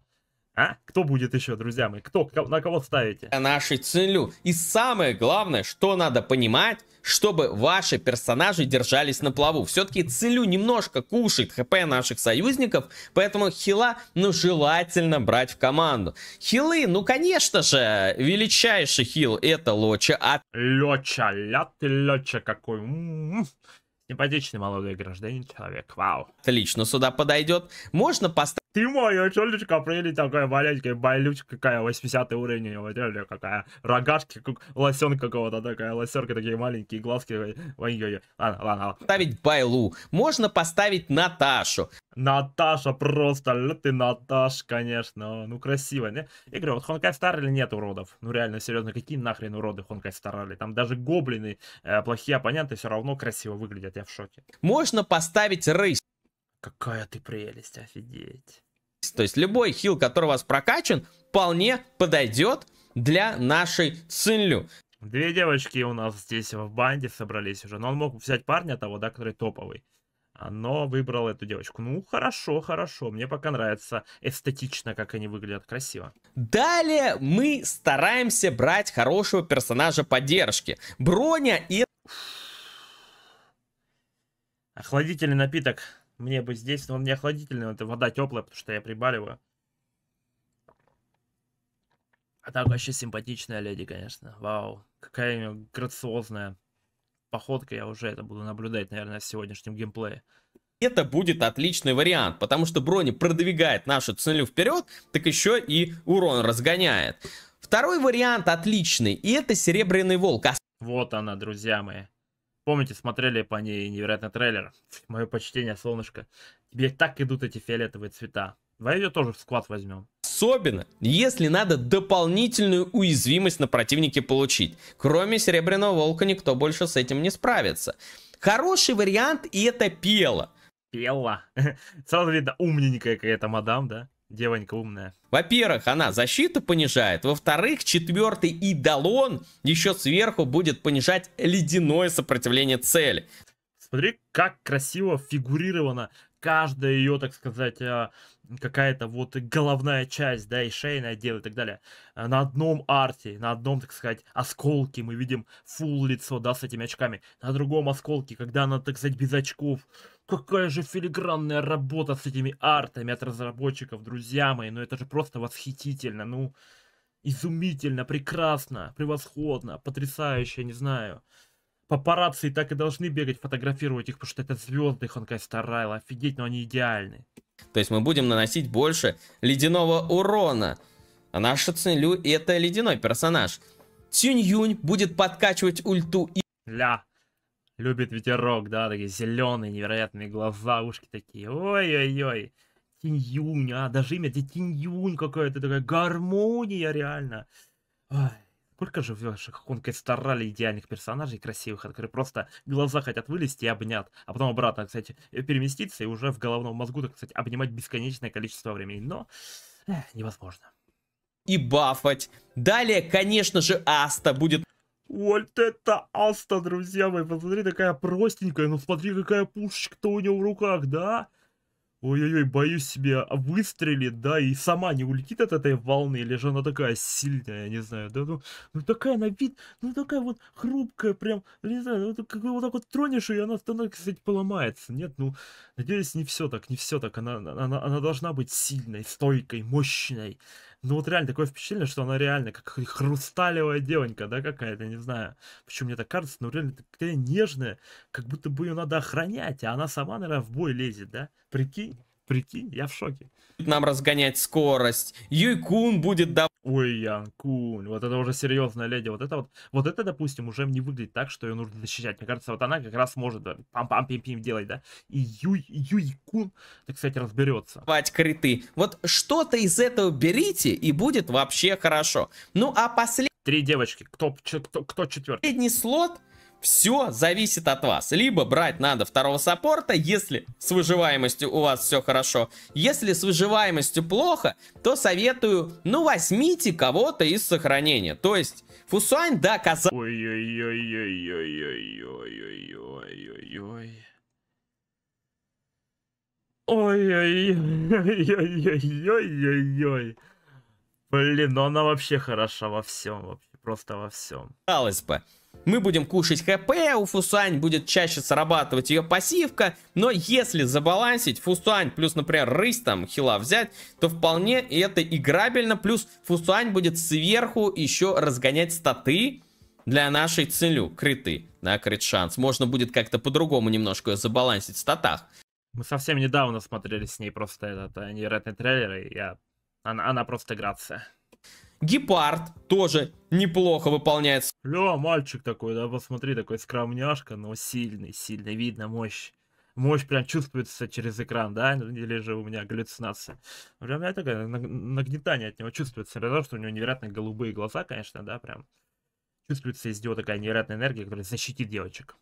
А? Кто будет еще, друзья мои? Кто, на кого ставите? Нашей целью. И самое главное, что надо понимать, чтобы ваши персонажи держались на плаву. Все-таки целю немножко кушает хп наших союзников, поэтому хила, ну, желательно брать в команду. Хилы, ну, конечно же, величайший хил это Лоча. А... Лоча, ля ты Лоча какой. М -м -м. Симпатичный молодой гражданин, человек, вау. Отлично, сюда подойдет. Можно поставить... Ты моя челечка, прыли такая маленькая, болючка какая, 80 уровень, вот это какая, рогашки, как лосен какого-то такая, лосерка такие маленькие, глазки, ой-ой-ой, ладно, ладно, ладно. Поставить Байлу, можно поставить Наташу. Наташа просто, ты Наташ, конечно, ну красиво, не? Я говорю, а вот Хонкай Стар или нет уродов? Ну реально, серьезно, какие нахрен уроды Хонкай Старали? Там даже гоблины, э, плохие оппоненты все равно красиво выглядят, я в шоке. Можно поставить рысь. Какая ты прелесть, офигеть. То есть любой хил, который у вас прокачан, вполне подойдет для нашей Цинлю. Две девочки у нас здесь в банде собрались уже, но он мог взять парня того, да, который топовый. Оно выбрало эту девочку. Ну, хорошо, хорошо, мне пока нравится эстетично, как они выглядят, красиво. Далее мы стараемся брать хорошего персонажа поддержки. Броня и... Охладительный напиток мне бы здесь, но он не охладительный, это вода теплая, потому что я прибаливаю. А так вообще симпатичная леди, конечно. Вау, какая у нее грациозная походка, я уже это буду наблюдать, наверное, в сегодняшнем геймплее это будет отличный вариант, потому что брони продвигает нашу целью вперед, так еще и урон разгоняет. Второй вариант отличный, и это Серебряный Волк. Вот она, друзья мои. Помните, смотрели по ней невероятный трейлер? Мое почтение, солнышко. Тебе так идут эти фиолетовые цвета. во ее тоже в склад возьмем. Особенно, если надо дополнительную уязвимость на противнике получить. Кроме Серебряного Волка никто больше с этим не справится. Хороший вариант и это пела. Пела. Сразу видно, умненькая какая-то мадам, да? девонька умная. Во-первых, она защиту понижает. Во-вторых, четвертый идолон еще сверху будет понижать ледяное сопротивление цели. Смотри, как красиво фигурировано каждая ее, так сказать, э, какая-то вот головная часть, да, и шейный отдел и так далее. Э, на одном арте, на одном, так сказать, осколке мы видим фул лицо, да, с этими очками. На другом осколке, когда она, так сказать, без очков. Какая же филигранная работа с этими артами от разработчиков, друзья мои. Ну это же просто восхитительно, ну изумительно, прекрасно, превосходно, потрясающе, не знаю папарацци так и должны бегать, фотографировать их, потому что это звезды Хонкайста Райла. Офигеть, но они идеальны. То есть мы будем наносить больше ледяного урона. А наша Цинлю это ледяной персонаж. Цюнь Юнь будет подкачивать ульту и... Ля. Любит ветерок, да, такие зеленые невероятные глаза, ушки такие. Ой-ой-ой. Тинь Юнь, а, даже имя, Тинь Юнь какое-то такая гармония реально. Ой. Сколько же в ваших конках старали идеальных персонажей красивых, которые просто глаза хотят вылезти и обнять, а потом обратно, кстати, э, переместиться и уже в головном мозгу, так сказать, обнимать бесконечное количество времени. Но эх, невозможно. И бафать. Далее, конечно же, Аста будет вот это Аста, друзья мои, посмотри, такая простенькая, ну смотри, какая пушечка-то у него в руках, да? ой-ой-ой, боюсь себе выстрелит, да, и сама не улетит от этой волны, или же она такая сильная, я не знаю, да, ну, ну такая на вид, ну такая вот хрупкая, прям, не знаю, вот, ну, как, вот так вот тронешь ее, она, она, кстати, поломается, нет, ну, надеюсь, не все так, не все так, она, она, она должна быть сильной, стойкой, мощной, ну вот реально такое впечатление, что она реально как хрусталевая девонька, да, какая-то, не знаю. Почему мне так кажется, но реально такая нежная, как будто бы ее надо охранять, а она сама, наверное, в бой лезет, да? Прикинь? Прикинь, я в шоке. Нам разгонять скорость. Юйкун будет давать Ой, Янкунь, вот это уже серьезная леди, вот это вот, вот это, допустим, уже не выглядит так, что ее нужно защищать. Мне кажется, вот она как раз может пам-пам-пим-пим делать, да? И Юй, Юй-кун, так сказать, разберется. Давать криты. Вот что-то из этого берите, и будет вообще хорошо. Ну, а последний... Три девочки, кто, кто, кто четвертый? Последний слот все зависит от вас. Либо брать надо второго саппорта, если с выживаемостью у вас все хорошо. Если с выживаемостью плохо, то советую, ну, возьмите кого-то из сохранения. То есть, Фусуань, да, казалось... Ой-ой-ой-ой-ой-ой-ой-ой-ой-ой. Ой-ой-ой-ой-ой-ой-ой. ой, ой, Блин, ну она вообще хороша во всем, вообще, просто во всем. Казалось бы мы будем кушать хп, у Фусань будет чаще срабатывать ее пассивка, но если забалансить Фусань плюс, например, рысь там, хила взять, то вполне это играбельно, плюс Фусань будет сверху еще разгонять статы для нашей целю, крыты, да, крит шанс. Можно будет как-то по-другому немножко ее забалансить в статах. Мы совсем недавно смотрели с ней просто этот э, невероятный трейлер, и я... она, она просто грация. Гепард тоже неплохо выполняет. Лё, мальчик такой, да, посмотри, такой скромняшка, но сильный, сильный видно мощь. Мощь прям чувствуется через экран, да, или же у меня галлюцинация. Прям я такое нагнетание от него чувствуется, потому что у него невероятно голубые глаза, конечно, да, прям чувствуется из него такая невероятная энергия, которая защитит девочек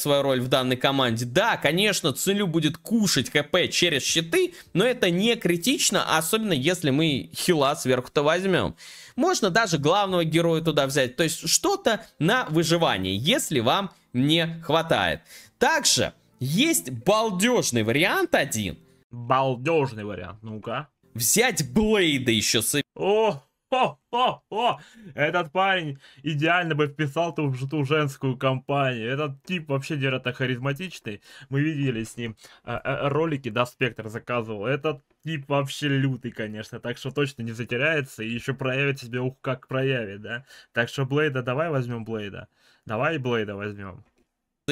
свою роль в данной команде. Да, конечно, Цинлю будет кушать КП через щиты, но это не критично, особенно если мы хила сверху-то возьмем. Можно даже главного героя туда взять, то есть что-то на выживание, если вам не хватает. Также есть балдежный вариант один. Балдежный вариант, ну-ка. Взять Блейда еще с... О, Хо-хо-хо! Этот парень идеально бы вписал ту, ту женскую компанию. Этот тип вообще где-то харизматичный. Мы видели с ним э, э, ролики, да, Спектр заказывал. Этот тип вообще лютый, конечно, так что точно не затеряется и еще проявит себя, ух, как проявит, да. Так что Блейда, давай возьмем Блейда. Давай Блейда возьмем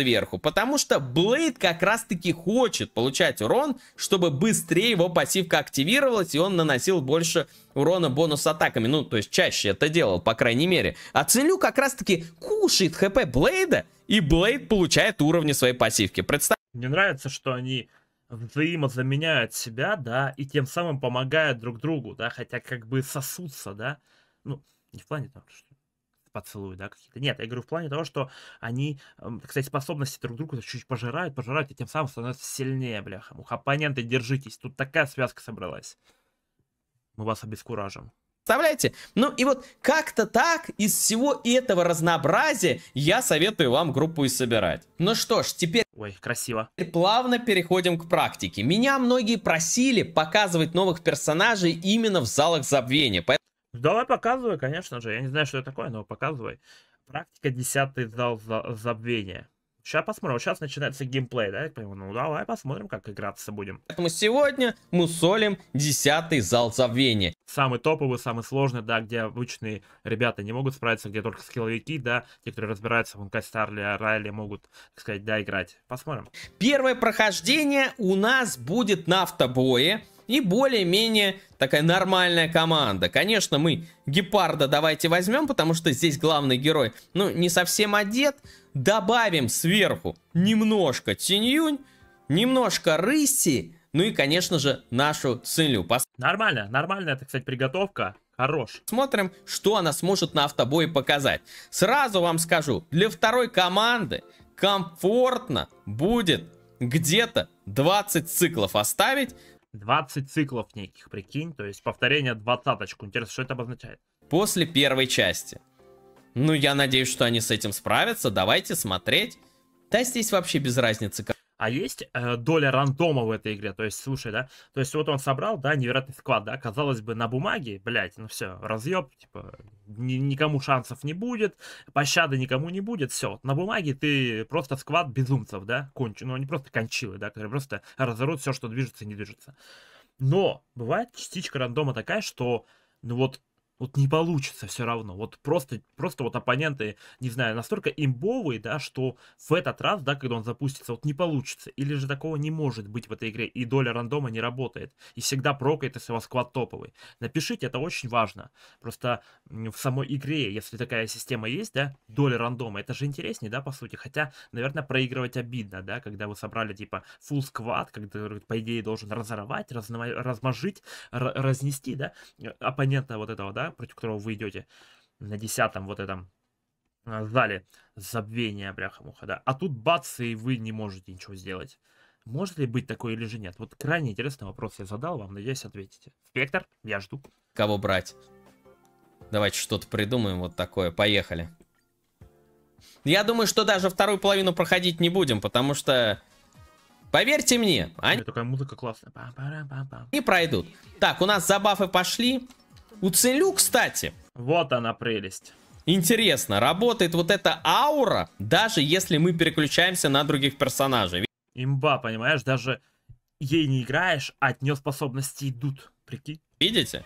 сверху. Потому что Блейд как раз таки хочет получать урон, чтобы быстрее его пассивка активировалась и он наносил больше урона бонус атаками. Ну, то есть чаще это делал, по крайней мере. А Цинлю как раз таки кушает хп Блейда, и Блейд получает уровни своей пассивки. Представь... Мне нравится, что они взаимозаменяют себя, да, и тем самым помогают друг другу, да, хотя как бы сосутся, да. Ну, не в плане того, что поцелуи, да, какие-то. Нет, я говорю в плане того, что они, эм, кстати, способности друг друга чуть чуть пожирают, пожирают, и тем самым становятся сильнее, бляха. ух, оппоненты, держитесь. Тут такая связка собралась. Мы вас обескуражим. Представляете? Ну и вот как-то так из всего этого разнообразия я советую вам группу и собирать. Ну что ж, теперь... Ой, красиво. Плавно переходим к практике. Меня многие просили показывать новых персонажей именно в залах забвения, поэтому ну, давай показывай, конечно же. Я не знаю, что это такое, но показывай. Практика 10 зал забвения. Сейчас посмотрим. Сейчас начинается геймплей, да? Я понимаю, ну давай посмотрим, как играться будем. Поэтому сегодня мы солим 10 зал забвения. Самый топовый, самый сложный, да, где обычные ребята не могут справиться, где только скилловики, да, те, которые разбираются в Унка Старли, Райли, могут, так сказать, да, играть. Посмотрим. Первое прохождение у нас будет на автобое и более-менее такая нормальная команда. Конечно, мы Гепарда давайте возьмем, потому что здесь главный герой, ну, не совсем одет. Добавим сверху немножко Тиньюнь, немножко Рыси, ну и, конечно же, нашу Цинлю. Пос... Нормально, нормальная, это, кстати, приготовка. Хорош. Смотрим, что она сможет на автобое показать. Сразу вам скажу, для второй команды комфортно будет где-то 20 циклов оставить, 20 циклов неких, прикинь. То есть повторение двадцаточку. Интересно, что это обозначает? После первой части. Ну, я надеюсь, что они с этим справятся. Давайте смотреть. Да здесь вообще без разницы, как а есть э, доля рандома в этой игре. То есть, слушай, да, то есть вот он собрал, да, невероятный склад, да, казалось бы, на бумаге, блядь, ну все, разъеб, типа, ни, никому шансов не будет, пощады никому не будет, все. На бумаге ты просто склад безумцев, да, кончи, ну они просто кончилы, да, которые просто разорут все, что движется и не движется. Но бывает частичка рандома такая, что, ну вот, вот не получится все равно. Вот просто, просто вот оппоненты, не знаю, настолько имбовые, да, что в этот раз, да, когда он запустится, вот не получится. Или же такого не может быть в этой игре, и доля рандома не работает. И всегда прокает, если у вас склад топовый. Напишите, это очень важно. Просто в самой игре, если такая система есть, да, доля рандома, это же интереснее, да, по сути. Хотя, наверное, проигрывать обидно, да, когда вы собрали, типа, full сквад, когда, по идее, должен разорвать, размажить, разнести, да, оппонента вот этого, да, против которого вы идете на десятом вот этом а, зале забвения, бляха-муха, да. А тут бац, и вы не можете ничего сделать. Может ли быть такое или же нет? Вот крайне интересный вопрос я задал вам, надеюсь, ответите. Спектр, я жду. Кого брать? Давайте что-то придумаем вот такое, поехали. Я думаю, что даже вторую половину проходить не будем, потому что... Поверьте мне, они... Такая музыка классная. Пам не пройдут. Так, у нас забафы пошли. Уцелю, кстати. Вот она прелесть. Интересно, работает вот эта аура, даже если мы переключаемся на других персонажей. Имба, понимаешь, даже ей не играешь, а от нее способности идут. Прикинь. Видите?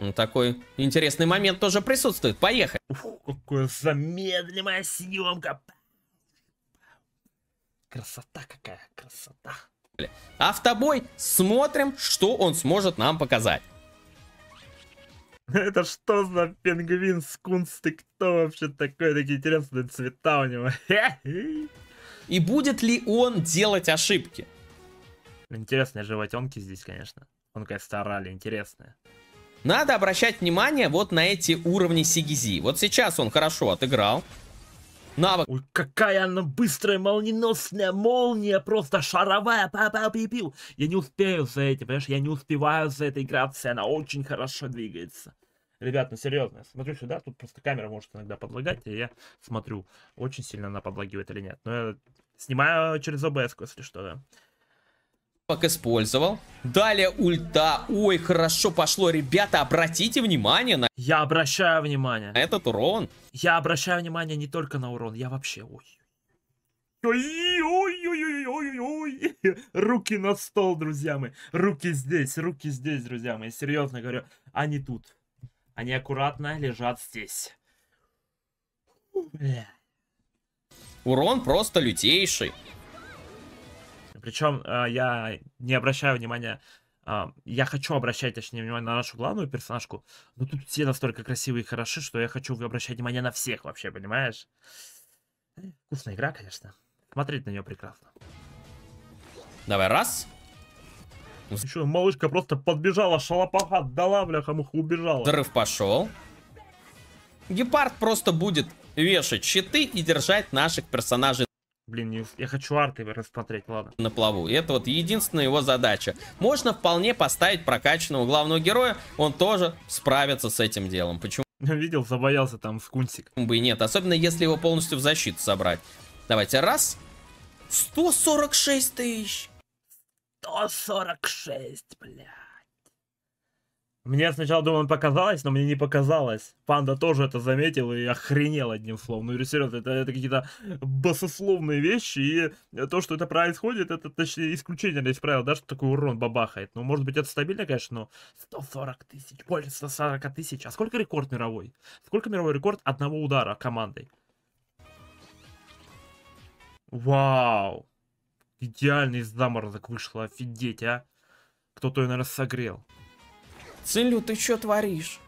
Ну, такой интересный момент тоже присутствует. Поехали. Ух, какая замедленная съемка. Красота какая, красота. Автобой, смотрим, что он сможет нам показать. Это что за пингвин скунс? Ты кто вообще такой? Такие интересные цвета у него. И будет ли он делать ошибки? Интересные животенки здесь, конечно. Он, конечно, старали, интересные. Надо обращать внимание вот на эти уровни Сигизи. Вот сейчас он хорошо отыграл. Навык. Ой, какая она быстрая, молниеносная молния, просто шаровая, па па пи пил Я не успею за этим, понимаешь, я не успеваю за этой играться, она очень хорошо двигается. Ребят, ну серьезно, смотрю сюда, тут просто камера может иногда подлагать, и я смотрю, очень сильно она подлагивает или нет. Но я снимаю через OBS, если что, да. Пак использовал. Далее ульта. Ой, хорошо пошло. Ребята, обратите внимание на... Я обращаю внимание. этот урон. Я обращаю внимание не только на урон, я вообще... Ой, Ой-ой-ой-ой-ой-ой! Руки на стол, друзья мои. Руки здесь, руки здесь, друзья мои. Серьезно говорю, они тут. Они аккуратно лежат здесь. Урон просто лютейший. Причем э, я не обращаю внимания... А, я хочу обращать, точнее, внимание на нашу главную персонажку. Но тут все настолько красивые и хороши, что я хочу обращать внимание на всех вообще, понимаешь? Э, вкусная игра, конечно. Смотреть на нее прекрасно. Давай, Раз. Ну, Еще малышка просто подбежала, шалопаха дала, бляха, муха убежала. Взрыв пошел. Гепард просто будет вешать щиты и держать наших персонажей. Блин, я хочу арты рассмотреть, ладно. На плаву. это вот единственная его задача. Можно вполне поставить прокачанного главного героя, он тоже справится с этим делом. Почему? Видел, забоялся там скунсик. Бы и нет, особенно если его полностью в защиту собрать. Давайте раз. 146 тысяч. 146, блядь. Мне сначала думал, показалось, но мне не показалось. Панда тоже это заметил и охренел одним словом. Ну, серьезно, это, это какие-то басословные вещи, и то, что это происходит, это, точнее, исключение из правил, да, что такой урон бабахает. Ну, может быть, это стабильно, конечно, но 140 тысяч, больше 140 тысяч. А сколько рекорд мировой? Сколько мировой рекорд одного удара командой? Вау! Идеальный заморозок вышел, офигеть, а. Кто-то ее, наверное, согрел. Целю, ты что творишь?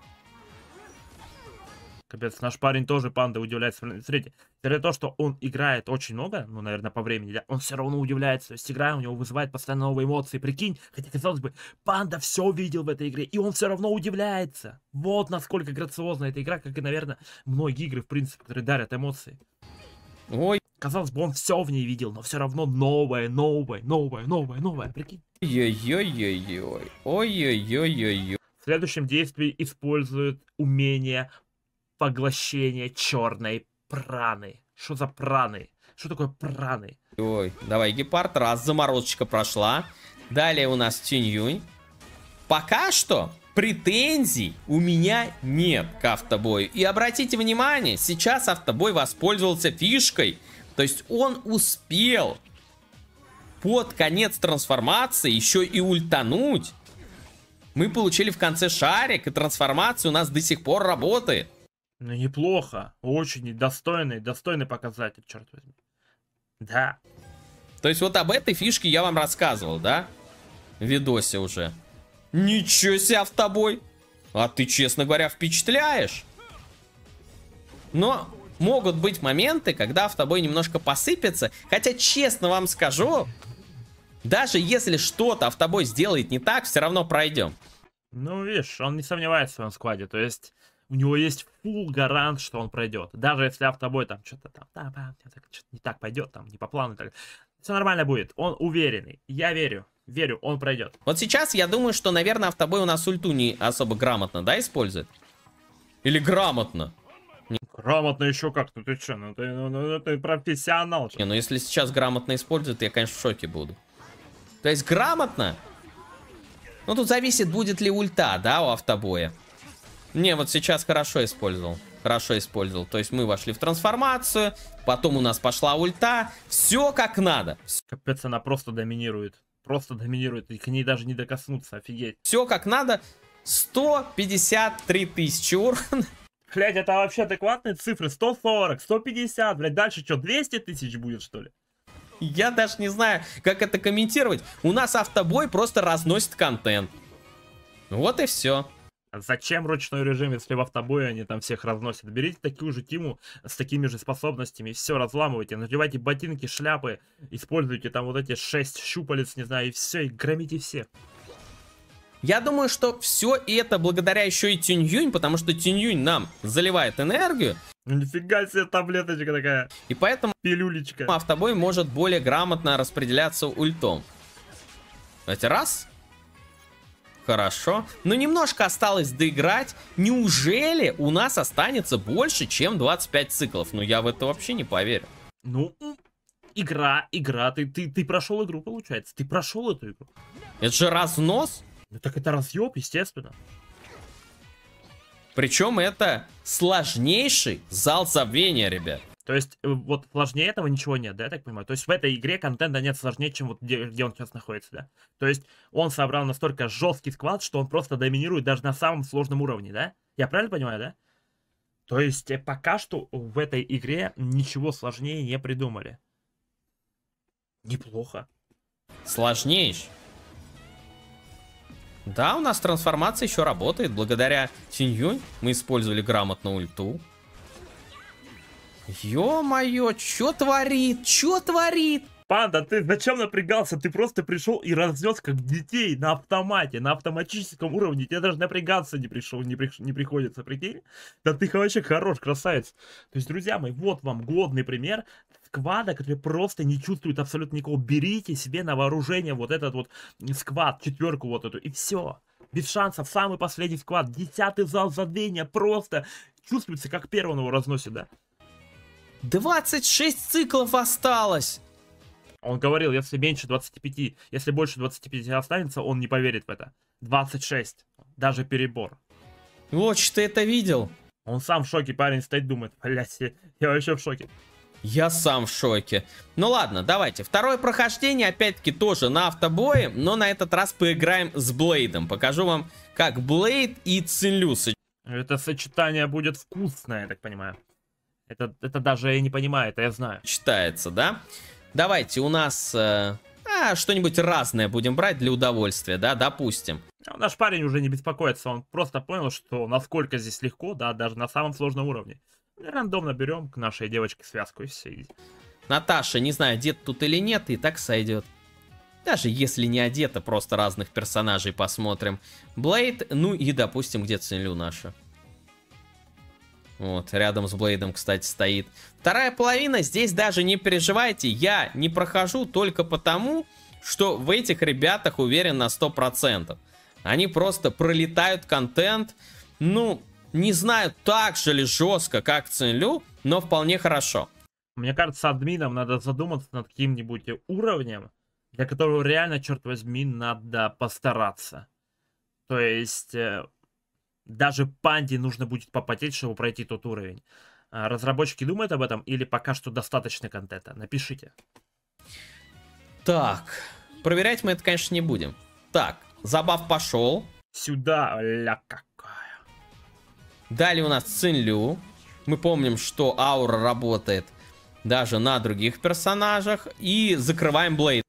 Капец, наш парень тоже панда удивляется. Смотрите, несмотря на то, что он играет очень много, ну, наверное, по времени, да, он все равно удивляется. То есть игра у него вызывает постоянно новые эмоции. Прикинь, хотя, казалось бы, панда все видел в этой игре, и он все равно удивляется. Вот насколько грациозна эта игра, как и, наверное, многие игры, в принципе, которые дарят эмоции. Ой. Казалось бы, он все в ней видел, но все равно новое, новое, новое, новое, новое, прикинь. Ой-ой-ой-ой-ой. Ой-ой-ой-ой-ой. В следующем действии используют умение поглощения черной праны. Что за праны? Что такое праны? Ой, давай, гепард, раз, заморозочка прошла. Далее у нас Юнь. Пока что претензий у меня нет к автобою. И обратите внимание, сейчас автобой воспользовался фишкой – то есть он успел под конец трансформации еще и ультануть. Мы получили в конце шарик, и трансформация у нас до сих пор работает. Ну, неплохо. Очень достойный, достойный показатель, черт возьми. Да. То есть вот об этой фишке я вам рассказывал, да? В видосе уже. Ничего себе а в тобой. А ты, честно говоря, впечатляешь. Но могут быть моменты, когда в тобой немножко посыпется. Хотя, честно вам скажу, даже если что-то в тобой сделает не так, все равно пройдем. Ну, видишь, он не сомневается в своем складе. То есть, у него есть full гарант, что он пройдет. Даже если автобой там что-то там, да, да, что-то не так пойдет, там, не по плану так Все нормально будет, он уверенный. Я верю, верю, он пройдет. Вот сейчас я думаю, что, наверное, автобой у нас ульту не особо грамотно, да, использует? Или грамотно? Не. Грамотно еще как, ну ты че, ну ты, ну, ну, ты профессионал. Не, ну если сейчас грамотно используют, я, конечно, в шоке буду. То есть грамотно? Ну тут зависит, будет ли ульта, да, у автобоя. Не, вот сейчас хорошо использовал. Хорошо использовал. То есть мы вошли в трансформацию, потом у нас пошла ульта. Все как надо. Капец, она просто доминирует. Просто доминирует. И к ней даже не докоснуться, офигеть. Все как надо. 153 тысячи урона. Блять, это вообще адекватные цифры. 140, 150, блять, дальше что, 200 тысяч будет, что ли? Я даже не знаю, как это комментировать. У нас автобой просто разносит контент. Вот и все. А зачем ручной режим, если в автобое они там всех разносят? Берите такую же тиму с такими же способностями все, разламывайте. Надевайте ботинки, шляпы, используйте там вот эти шесть щупалец, не знаю, и все, и громите всех. Я думаю, что все это благодаря еще и тюнь потому что тюнь нам заливает энергию. Нифига себе таблеточка такая. И поэтому пилюлечка. Автобой может более грамотно распределяться ультом. Давайте раз. Хорошо. Но ну, немножко осталось доиграть. Неужели у нас останется больше, чем 25 циклов? Ну, я в это вообще не поверю. Ну, игра, игра. Ты, ты, ты прошел игру, получается. Ты прошел эту игру. Это же разнос. Ну так это разъеб, естественно. Причем это сложнейший зал забвения, ребят. То есть, э, вот сложнее этого ничего нет, да, я так понимаю? То есть, в этой игре контента нет сложнее, чем вот где, где он сейчас находится, да? То есть, он собрал настолько жесткий склад, что он просто доминирует даже на самом сложном уровне, да? Я правильно понимаю, да? То есть, э, пока что в этой игре ничего сложнее не придумали. Неплохо. Сложнейший да, у нас трансформация еще работает. Благодаря Тиньюнь мы использовали грамотно ульту. Ё-моё, чё творит? Чё творит? Панда, ты зачем напрягался? Ты просто пришел и разнес как детей на автомате, на автоматическом уровне. Тебе даже напрягаться не пришел, не, при, не приходится, прикинь? Да ты вообще хорош, красавец. То есть, друзья мои, вот вам годный пример сквада, которые просто не чувствуют абсолютно никого. Берите себе на вооружение вот этот вот сквад, четверку вот эту, и все. Без шансов, самый последний сквад, десятый зал забвения, просто чувствуется, как первого его разносит, да. 26 циклов осталось! Он говорил, если меньше 25, если больше 25 останется, он не поверит в это. 26, даже перебор. Вот, что ты это видел. Он сам в шоке, парень стоит, думает, блядь, я вообще в шоке. Я сам в шоке. Ну ладно, давайте. Второе прохождение, опять-таки, тоже на автобое, но на этот раз поиграем с Блейдом. Покажу вам, как Блейд и Целюс. Это сочетание будет вкусное, я так понимаю. Это, это даже я не понимаю, это я знаю. Читается, да? Давайте, у нас... Э... А, что-нибудь разное будем брать для удовольствия, да, допустим. Ну, наш парень уже не беспокоится, он просто понял, что насколько здесь легко, да, даже на самом сложном уровне рандомно берем к нашей девочке связку и все. Наташа, не знаю, одет тут или нет, и так сойдет. Даже если не одета, просто разных персонажей посмотрим. Блейд, ну и, допустим, где Цинлю наша. Вот, рядом с Блейдом, кстати, стоит. Вторая половина, здесь даже не переживайте, я не прохожу только потому, что в этих ребятах уверен на 100%. Они просто пролетают контент, ну, не знаю, так же ли жестко, как Цинлю, но вполне хорошо. Мне кажется, админам надо задуматься над каким-нибудь уровнем, для которого реально, черт возьми, надо постараться. То есть, э, даже панде нужно будет попотеть, чтобы пройти тот уровень. А, разработчики думают об этом или пока что достаточно контента? Напишите. Так, проверять мы это, конечно, не будем. Так, забав пошел. Сюда, ля как. Далее у нас Цинлю. Мы помним, что аура работает даже на других персонажах. И закрываем Блейд.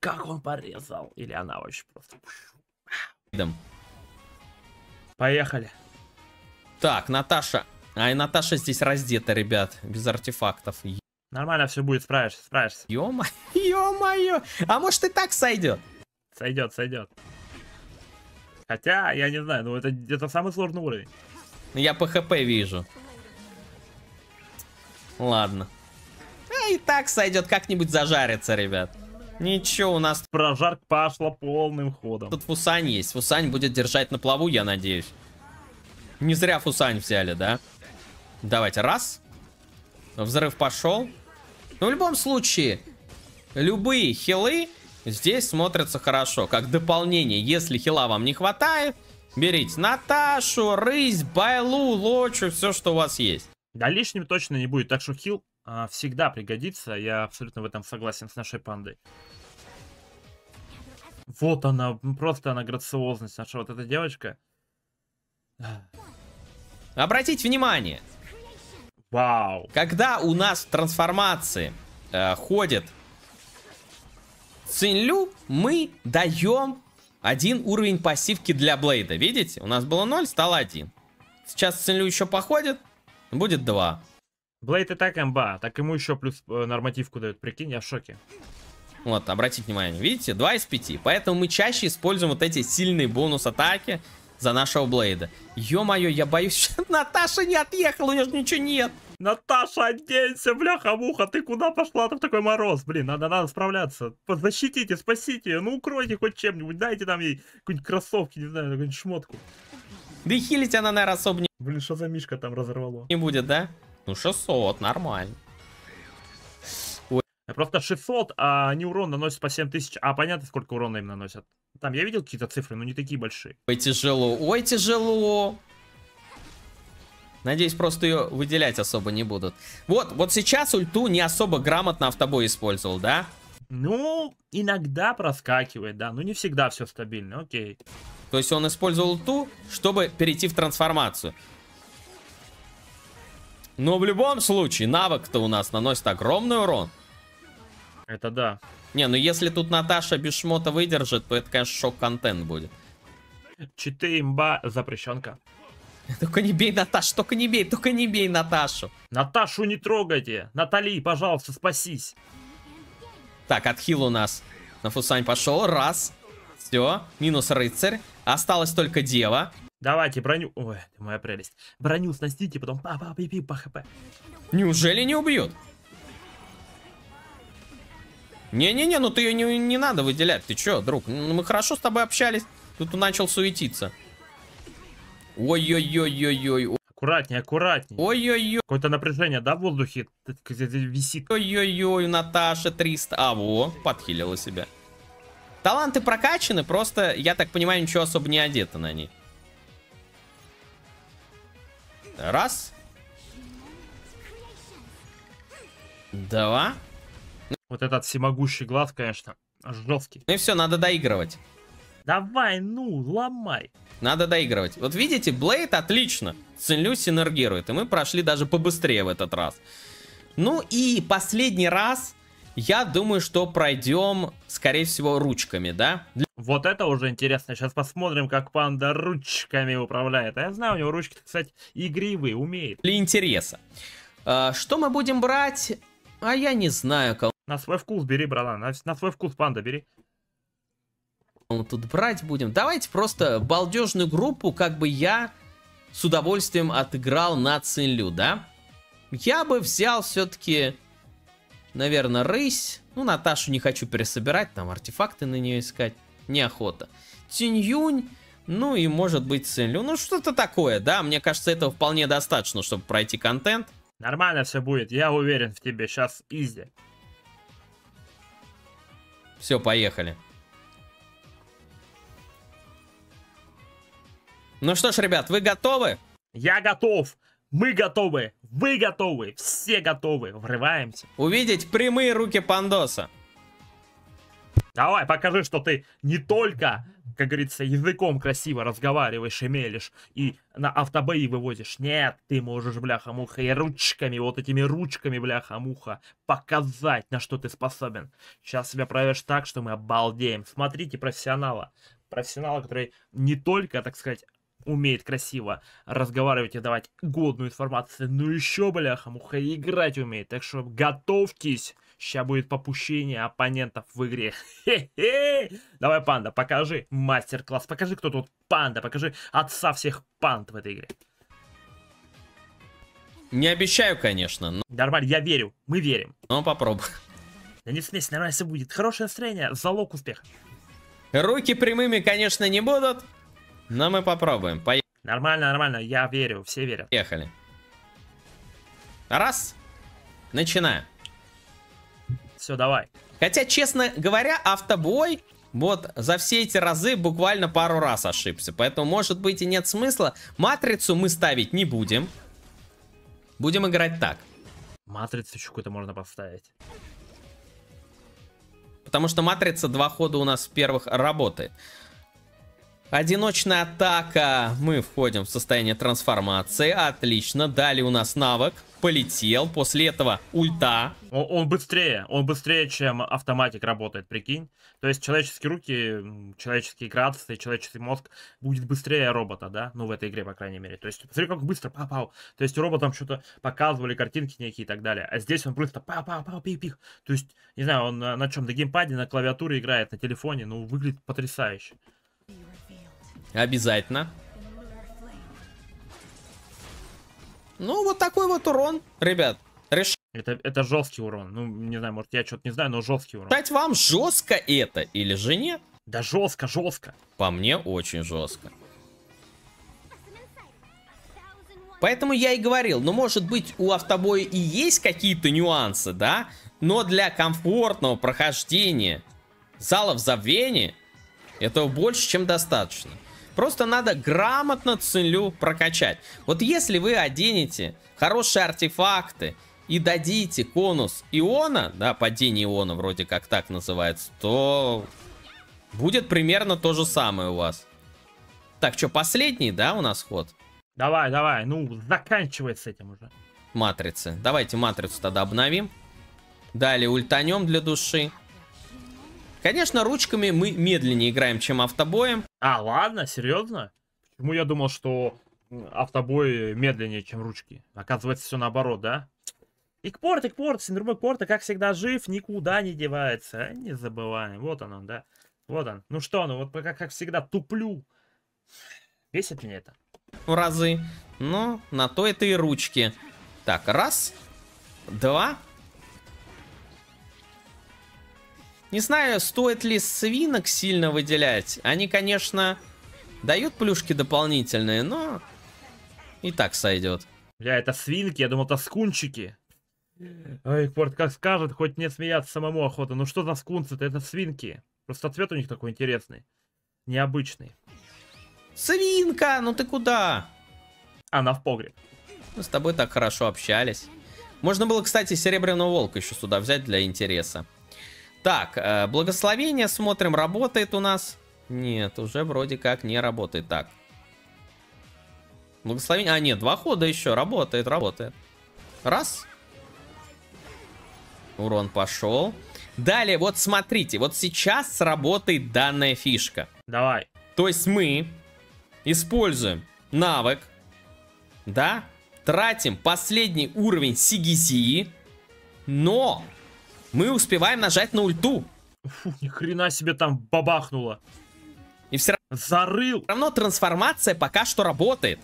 Как он порезал. Или она вообще просто... Поехали. Так, Наташа. Ай, Наташа здесь раздета, ребят. Без артефактов. Нормально все будет, справишься, справишься. Ё-моё, ё-моё. А может и так сойдет? Сойдет, сойдет. Хотя, я не знаю, но ну, это, это самый сложный уровень. Ну, я по хп вижу. Ладно. А и так сойдет, как-нибудь зажарится, ребят. Ничего, у нас... Прожарка пошла полным ходом. Тут Фусань есть. Фусань будет держать на плаву, я надеюсь. Не зря Фусань взяли, да? Давайте, раз. Взрыв пошел. Ну в любом случае, любые хилы здесь смотрится хорошо. Как дополнение, если хила вам не хватает, берите Наташу, Рысь, Байлу, Лочу, все, что у вас есть. Да, лишним точно не будет, так что хил а, всегда пригодится. Я абсолютно в этом согласен с нашей пандой. Вот она, просто она грациозность наша вот эта девочка. Обратите внимание. Вау. Когда у нас в трансформации э, ходит Цинлю мы даем один уровень пассивки для Блейда. Видите? У нас было 0, стало 1. Сейчас Цинлю еще походит, будет 2. Блейд и так имба, так ему еще плюс э, нормативку дают. Прикинь, я в шоке. Вот, обратите внимание, видите, 2 из 5. Поэтому мы чаще используем вот эти сильные бонус-атаки за нашего Блейда. Ё-моё, я боюсь, что Наташа не отъехала, у нее же ничего нет. Наташа, оденься, бляха-муха, ты куда пошла там такой мороз? Блин, надо, надо справляться. Защитите, спасите ее, ну укройте хоть чем-нибудь, дайте там ей какую-нибудь кроссовки, не знаю, какую-нибудь шмотку. Да хилить она, наверное, особо не... Блин, что за мишка там разорвало? Не будет, да? Ну 600, нормально. Просто 600, а не урон наносит по 7000, а понятно, сколько урона им наносят. Там я видел какие-то цифры, но не такие большие. Ой, тяжело, ой, тяжело. Надеюсь, просто ее выделять особо не будут. Вот, вот сейчас ульту не особо грамотно автобой использовал, да? Ну, иногда проскакивает, да. Ну, не всегда все стабильно, окей. То есть он использовал ульту, чтобы перейти в трансформацию. Но в любом случае, навык-то у нас наносит огромный урон. Это да. Не, ну если тут Наташа без шмота выдержит, то это, конечно, шок-контент будет. 4 имба запрещенка. Только не бей Наташу, только не бей, только не бей Наташу. Наташу не трогайте. Натали, пожалуйста, спасись. Так, отхил у нас. На Фусань пошел. Раз. Все. Минус рыцарь. Осталось только дева. Давайте броню... Ой, моя прелесть. Броню сносите, потом па па пи пи па хп. Неужели не убьют? Не-не-не, ну ты ее не, не надо выделять. Ты чё, друг? Ну, мы хорошо с тобой общались. Тут ты начал суетиться. Ой-ой-ой-ой-ой. Аккуратнее, аккуратнее. Ой-ой-ой. Какое-то напряжение, да, в воздухе висит? Ой-ой-ой, Наташа 300. А, во, подхилила себя. Таланты прокачаны, просто, я так понимаю, ничего особо не одета на них. Раз. Два. Вот этот всемогущий глаз, конечно, жесткий. Ну и все, надо доигрывать. Давай, ну, ломай. Надо доигрывать. Вот видите, Блейд отлично. Цинлю синергирует. И мы прошли даже побыстрее в этот раз. Ну и последний раз, я думаю, что пройдем, скорее всего, ручками, да? Вот это уже интересно. Сейчас посмотрим, как панда ручками управляет. А я знаю, у него ручки, кстати, игривые, умеет. Для интереса. А, что мы будем брать? А я не знаю, кого. На свой вкус бери, братан. На, на свой вкус панда бери мы тут брать будем? Давайте просто балдежную группу, как бы я с удовольствием отыграл на Цинлю, да? Я бы взял все-таки, наверное, рысь. Ну, Наташу не хочу пересобирать, там артефакты на нее искать. Неохота. Тиньюнь, ну и может быть Цинлю. Ну, что-то такое, да? Мне кажется, этого вполне достаточно, чтобы пройти контент. Нормально все будет, я уверен в тебе, сейчас изи. Все, поехали. Ну что ж, ребят, вы готовы? Я готов. Мы готовы. Вы готовы. Все готовы. Врываемся. Увидеть прямые руки Пандоса. Давай, покажи, что ты не только, как говорится, языком красиво разговариваешь и мелешь, и на автобои вывозишь. Нет, ты можешь, бляха-муха, и ручками, вот этими ручками, бляха-муха, показать, на что ты способен. Сейчас себя проявишь так, что мы обалдеем. Смотрите профессионала. Профессионала, который не только, так сказать, умеет красиво разговаривать и давать годную информацию, ну еще, бляха, муха, играть умеет. Так что готовьтесь, сейчас будет попущение оппонентов в игре. Хе-хе! Давай, панда, покажи мастер-класс, покажи, кто тут панда, покажи отца всех панд в этой игре. Не обещаю, конечно, но... Нормально, я верю, мы верим. Ну попробуй. Да не смейся, нормально все будет. Хорошее настроение, залог успеха. Руки прямыми, конечно, не будут, но мы попробуем. Поехали. Нормально, нормально. Я верю. Все верят. Поехали. Раз. Начинаем. Все, давай. Хотя, честно говоря, автобой вот за все эти разы буквально пару раз ошибся. Поэтому, может быть, и нет смысла. Матрицу мы ставить не будем. Будем играть так. Матрицу еще какую-то можно поставить. Потому что матрица два хода у нас в первых работает. Одиночная атака. Мы входим в состояние трансформации. Отлично. Далее у нас навык. Полетел. После этого ульта. Он, он быстрее. Он быстрее, чем автоматик работает, прикинь. То есть человеческие руки, человеческие градусы, человеческий мозг будет быстрее робота, да? Ну, в этой игре, по крайней мере. То есть, смотри, как быстро, пау-пау. То есть, роботам что-то показывали, картинки некие и так далее. А здесь он просто пау-пау-пау, пих-пих. То есть, не знаю, он на, на чем, на геймпаде, на клавиатуре играет, на телефоне. Ну, выглядит потрясающе. Обязательно. Ну, вот такой вот урон, ребят. Реш... Это, это жесткий урон. Ну, не знаю, может, я что-то не знаю, но жесткий урон. Кстати, вам жестко это или же нет? Да жестко, жестко. По мне очень жестко. Поэтому я и говорил, ну, может быть, у автобоя и есть какие-то нюансы, да? Но для комфортного прохождения залов забвения этого больше, чем достаточно. Просто надо грамотно целю прокачать. Вот если вы оденете хорошие артефакты и дадите конус иона, да, падение иона вроде как так называется, то будет примерно то же самое у вас. Так, что, последний, да, у нас ход? Давай, давай, ну, заканчивай с этим уже. Матрицы. Давайте матрицу тогда обновим. Далее ультанем для души. Конечно, ручками мы медленнее играем, чем автобоем. А, ладно, серьезно? Почему я думал, что автобой медленнее, чем ручки? Оказывается, все наоборот, да? Икпорт, Икпорт, синдром Икпорта, как всегда, жив, никуда не девается. Э, не забываем. Вот он, да. Вот он. Ну что, ну вот как, как всегда, туплю. Бесит меня это. В разы. Но на то это и ручки. Так, раз, два, Не знаю, стоит ли свинок сильно выделять. Они, конечно, дают плюшки дополнительные, но и так сойдет. Бля, это свинки, я думал, это скунчики. Ой, Порт как скажет, хоть не смеяться самому охота. Ну что за скунцы-то, это свинки. Просто цвет у них такой интересный. Необычный. Свинка, ну ты куда? Она в погреб. Мы с тобой так хорошо общались. Можно было, кстати, серебряного волка еще сюда взять для интереса. Так, э, благословение смотрим, работает у нас. Нет, уже вроде как не работает так. Благословение... А, нет, два хода еще. Работает, работает. Раз. Урон пошел. Далее, вот смотрите. Вот сейчас сработает данная фишка. Давай. То есть мы используем навык. Да? Тратим последний уровень Сигизии. Но мы успеваем нажать на ульту. Фу, ни хрена себе там бабахнуло. И все равно... Зарыл. Все равно трансформация пока что работает.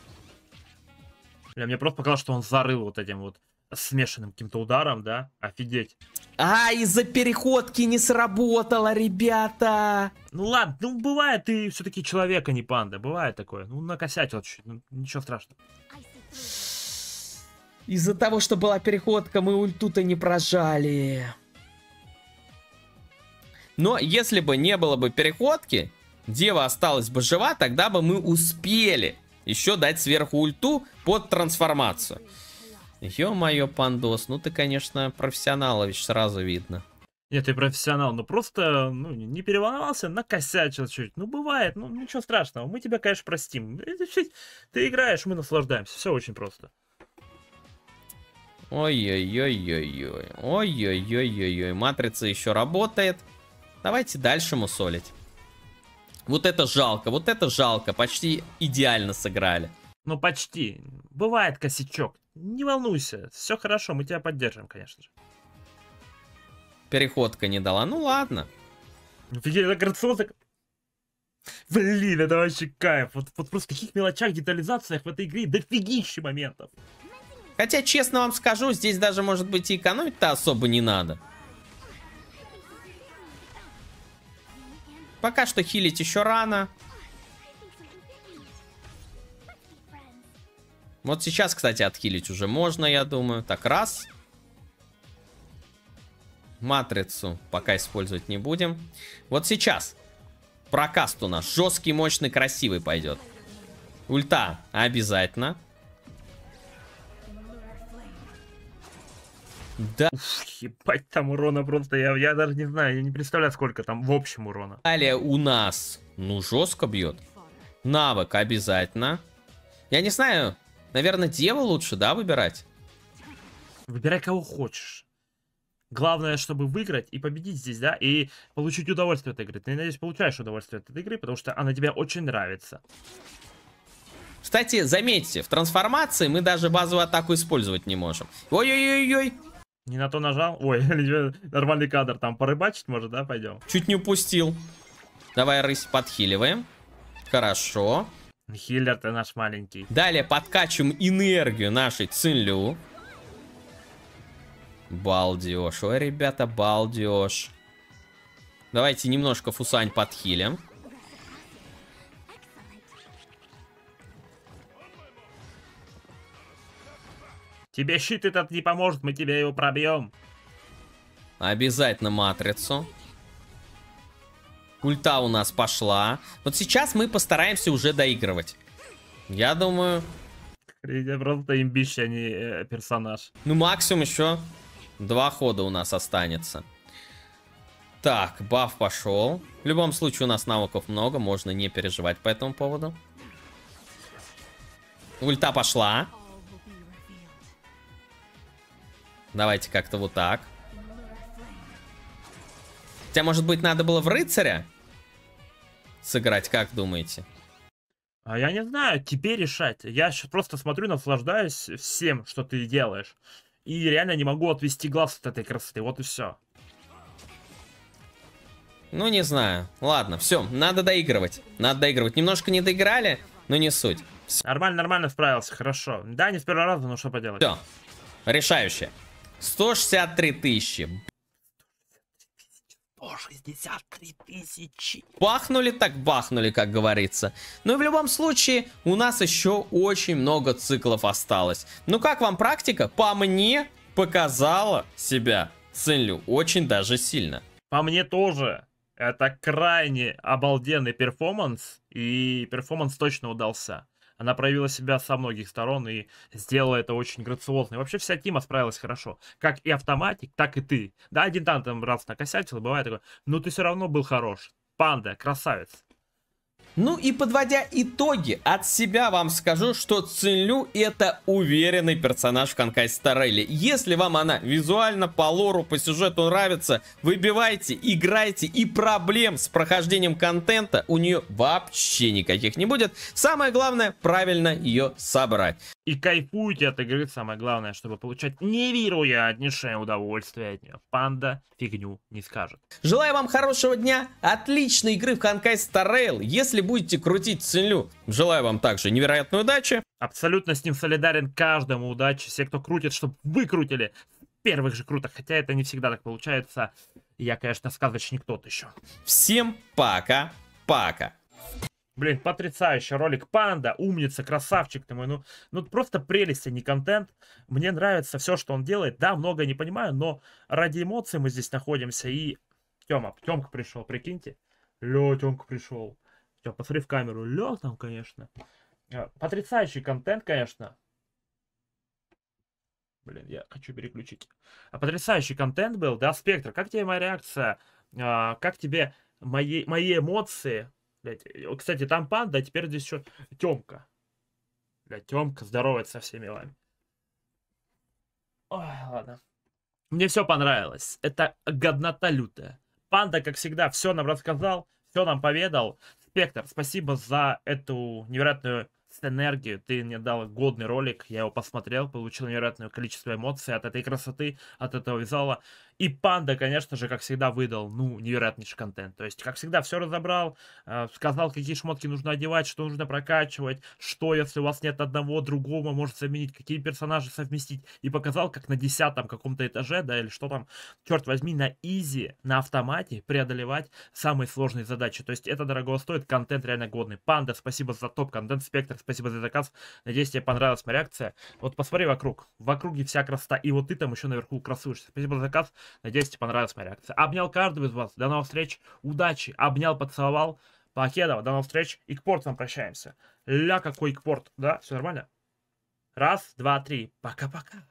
Бля, мне просто показалось, что он зарыл вот этим вот смешанным каким-то ударом, да? Офигеть. А, из-за переходки не сработало, ребята. Ну ладно, ну бывает, ты все-таки человек, а не панда. Бывает такое. Ну, накосячил чуть-чуть, ну, ничего страшного. Из-за того, что была переходка, мы ульту-то не прожали. Но если бы не было бы переходки, Дева осталась бы жива, тогда бы мы успели еще дать сверху ульту под трансформацию. Ё-моё, Пандос, ну ты, конечно, профессионалович, сразу видно. Нет, ты профессионал, но ну просто ну, не переволновался, накосячил чуть. Ну, бывает, ну ничего страшного, мы тебя, конечно, простим. Ты играешь, мы наслаждаемся, все очень просто. Ой-ой-ой-ой-ой, ой-ой-ой-ой-ой, матрица еще работает. Давайте дальше мусолить. Вот это жалко, вот это жалко. Почти идеально сыграли. Ну, почти. Бывает косячок. Не волнуйся, все хорошо, мы тебя поддержим, конечно же. Переходка не дала, ну ладно. Грациозно... Блин, это вообще кайф. Вот, вот просто в таких мелочах, детализациях в этой игре дофигища моментов. Хотя, честно вам скажу, здесь даже, может быть, и экономить-то особо не надо. Пока что хилить еще рано. Вот сейчас, кстати, отхилить уже можно, я думаю. Так, раз. Матрицу пока использовать не будем. Вот сейчас. Прокаст у нас жесткий, мощный, красивый пойдет. Ульта обязательно. Да. Уф, ебать, там урона просто, я, я даже не знаю, я не представляю, сколько там в общем урона. Далее у нас, ну, жестко бьет. Навык обязательно. Я не знаю, наверное, деву лучше, да, выбирать? Выбирай кого хочешь. Главное, чтобы выиграть и победить здесь, да, и получить удовольствие от игры. Ты, надеюсь, получаешь удовольствие от этой игры, потому что она тебе очень нравится. Кстати, заметьте, в трансформации мы даже базовую атаку использовать не можем. Ой-ой-ой-ой! Не на то нажал? Ой, нормальный кадр там. Порыбачить может, да? Пойдем. Чуть не упустил. Давай, рысь, подхиливаем. Хорошо. Хиллер ты наш маленький. Далее подкачиваем энергию нашей Цинлю. Балдеж. Ой, ребята, балдеж. Давайте немножко Фусань подхилим. Тебе щит этот не поможет, мы тебе его пробьем. Обязательно матрицу. Культа у нас пошла. Вот сейчас мы постараемся уже доигрывать. Я думаю... Я просто имбище а не э, персонаж. Ну, максимум еще два хода у нас останется. Так, баф пошел. В любом случае у нас навыков много, можно не переживать по этому поводу. Ульта пошла. Давайте как-то вот так. Хотя, может быть, надо было в рыцаря сыграть, как думаете? А я не знаю, тебе решать. Я сейчас просто смотрю, наслаждаюсь всем, что ты делаешь. И реально не могу отвести глаз от этой красоты, вот и все. Ну, не знаю. Ладно, все, надо доигрывать. Надо доигрывать. Немножко не доиграли, но не суть. Все. Нормально, нормально справился, хорошо. Да, не с первого раза, но что поделать. Все, решающее. 163 тысячи. 163 тысячи. Бахнули так бахнули, как говорится. Но ну, в любом случае, у нас еще очень много циклов осталось. Ну как вам практика? По мне, показала себя сынлю очень даже сильно. По мне тоже. Это крайне обалденный перформанс. И перформанс точно удался. Она проявила себя со многих сторон и сделала это очень грациозно. И вообще вся тима справилась хорошо. Как и автоматик, так и ты. Да, один танк там раз накосячил, бывает такое. Но ты все равно был хорош. Панда, красавец. Ну и подводя итоги, от себя вам скажу, что ценю это уверенный персонаж в Конкай Если вам она визуально, по лору, по сюжету нравится, выбивайте, играйте и проблем с прохождением контента у нее вообще никаких не будет. Самое главное, правильно ее собрать и кайфуйте от игры, самое главное, чтобы получать невероятнейшее удовольствие от нее. Панда фигню не скажет. Желаю вам хорошего дня, отличной игры в Ханкай Star если будете крутить ценлю. Желаю вам также невероятной удачи. Абсолютно с ним солидарен каждому удачи. Все, кто крутит, чтобы вы крутили первых же крутах, хотя это не всегда так получается. Я, конечно, сказочник тот еще. Всем пока, пока. Блин, потрясающий ролик. Панда, умница, красавчик ты мой. Ну, ну просто прелесть, а не контент. Мне нравится все, что он делает. Да, много не понимаю, но ради эмоций мы здесь находимся. И Тёма, Тёмка пришел, прикиньте. Лё, Тёмка пришел. Тё, посмотри в камеру. Лё там, конечно. А, потрясающий контент, конечно. Блин, я хочу переключить. А, потрясающий контент был, да, Спектр. Как тебе моя реакция? А, как тебе мои, мои эмоции? Блядь, кстати, там панда, а теперь здесь еще Тёмка. Блядь, Темка здоровается со всеми вами. Ой, ладно. Мне все понравилось. Это годнота лютая. Панда, как всегда, все нам рассказал, все нам поведал. Спектр, спасибо за эту невероятную энергию. Ты мне дал годный ролик, я его посмотрел, получил невероятное количество эмоций от этой красоты, от этого визуала. И Панда, конечно же, как всегда, выдал, ну, невероятнейший контент. То есть, как всегда, все разобрал, а, сказал, какие шмотки нужно одевать, что нужно прокачивать, что, если у вас нет одного, другого, может заменить, какие персонажи совместить. И показал, как на десятом каком-то этаже, да, или что там, черт возьми, на изи, на автомате преодолевать самые сложные задачи. То есть, это дорого стоит, контент реально годный. Панда, спасибо за топ-контент, Спектр, спасибо за заказ. Надеюсь, тебе понравилась моя реакция. Вот посмотри вокруг. В округе вся красота. И вот ты там еще наверху красуешься. Спасибо за заказ. Надеюсь, тебе понравилась моя реакция. Обнял каждого из вас. До новых встреч. Удачи. Обнял, поцеловал. Покедова. До новых встреч. И к портам прощаемся. Ля, какой к порт. Да, все нормально? Раз, два, три. Пока-пока.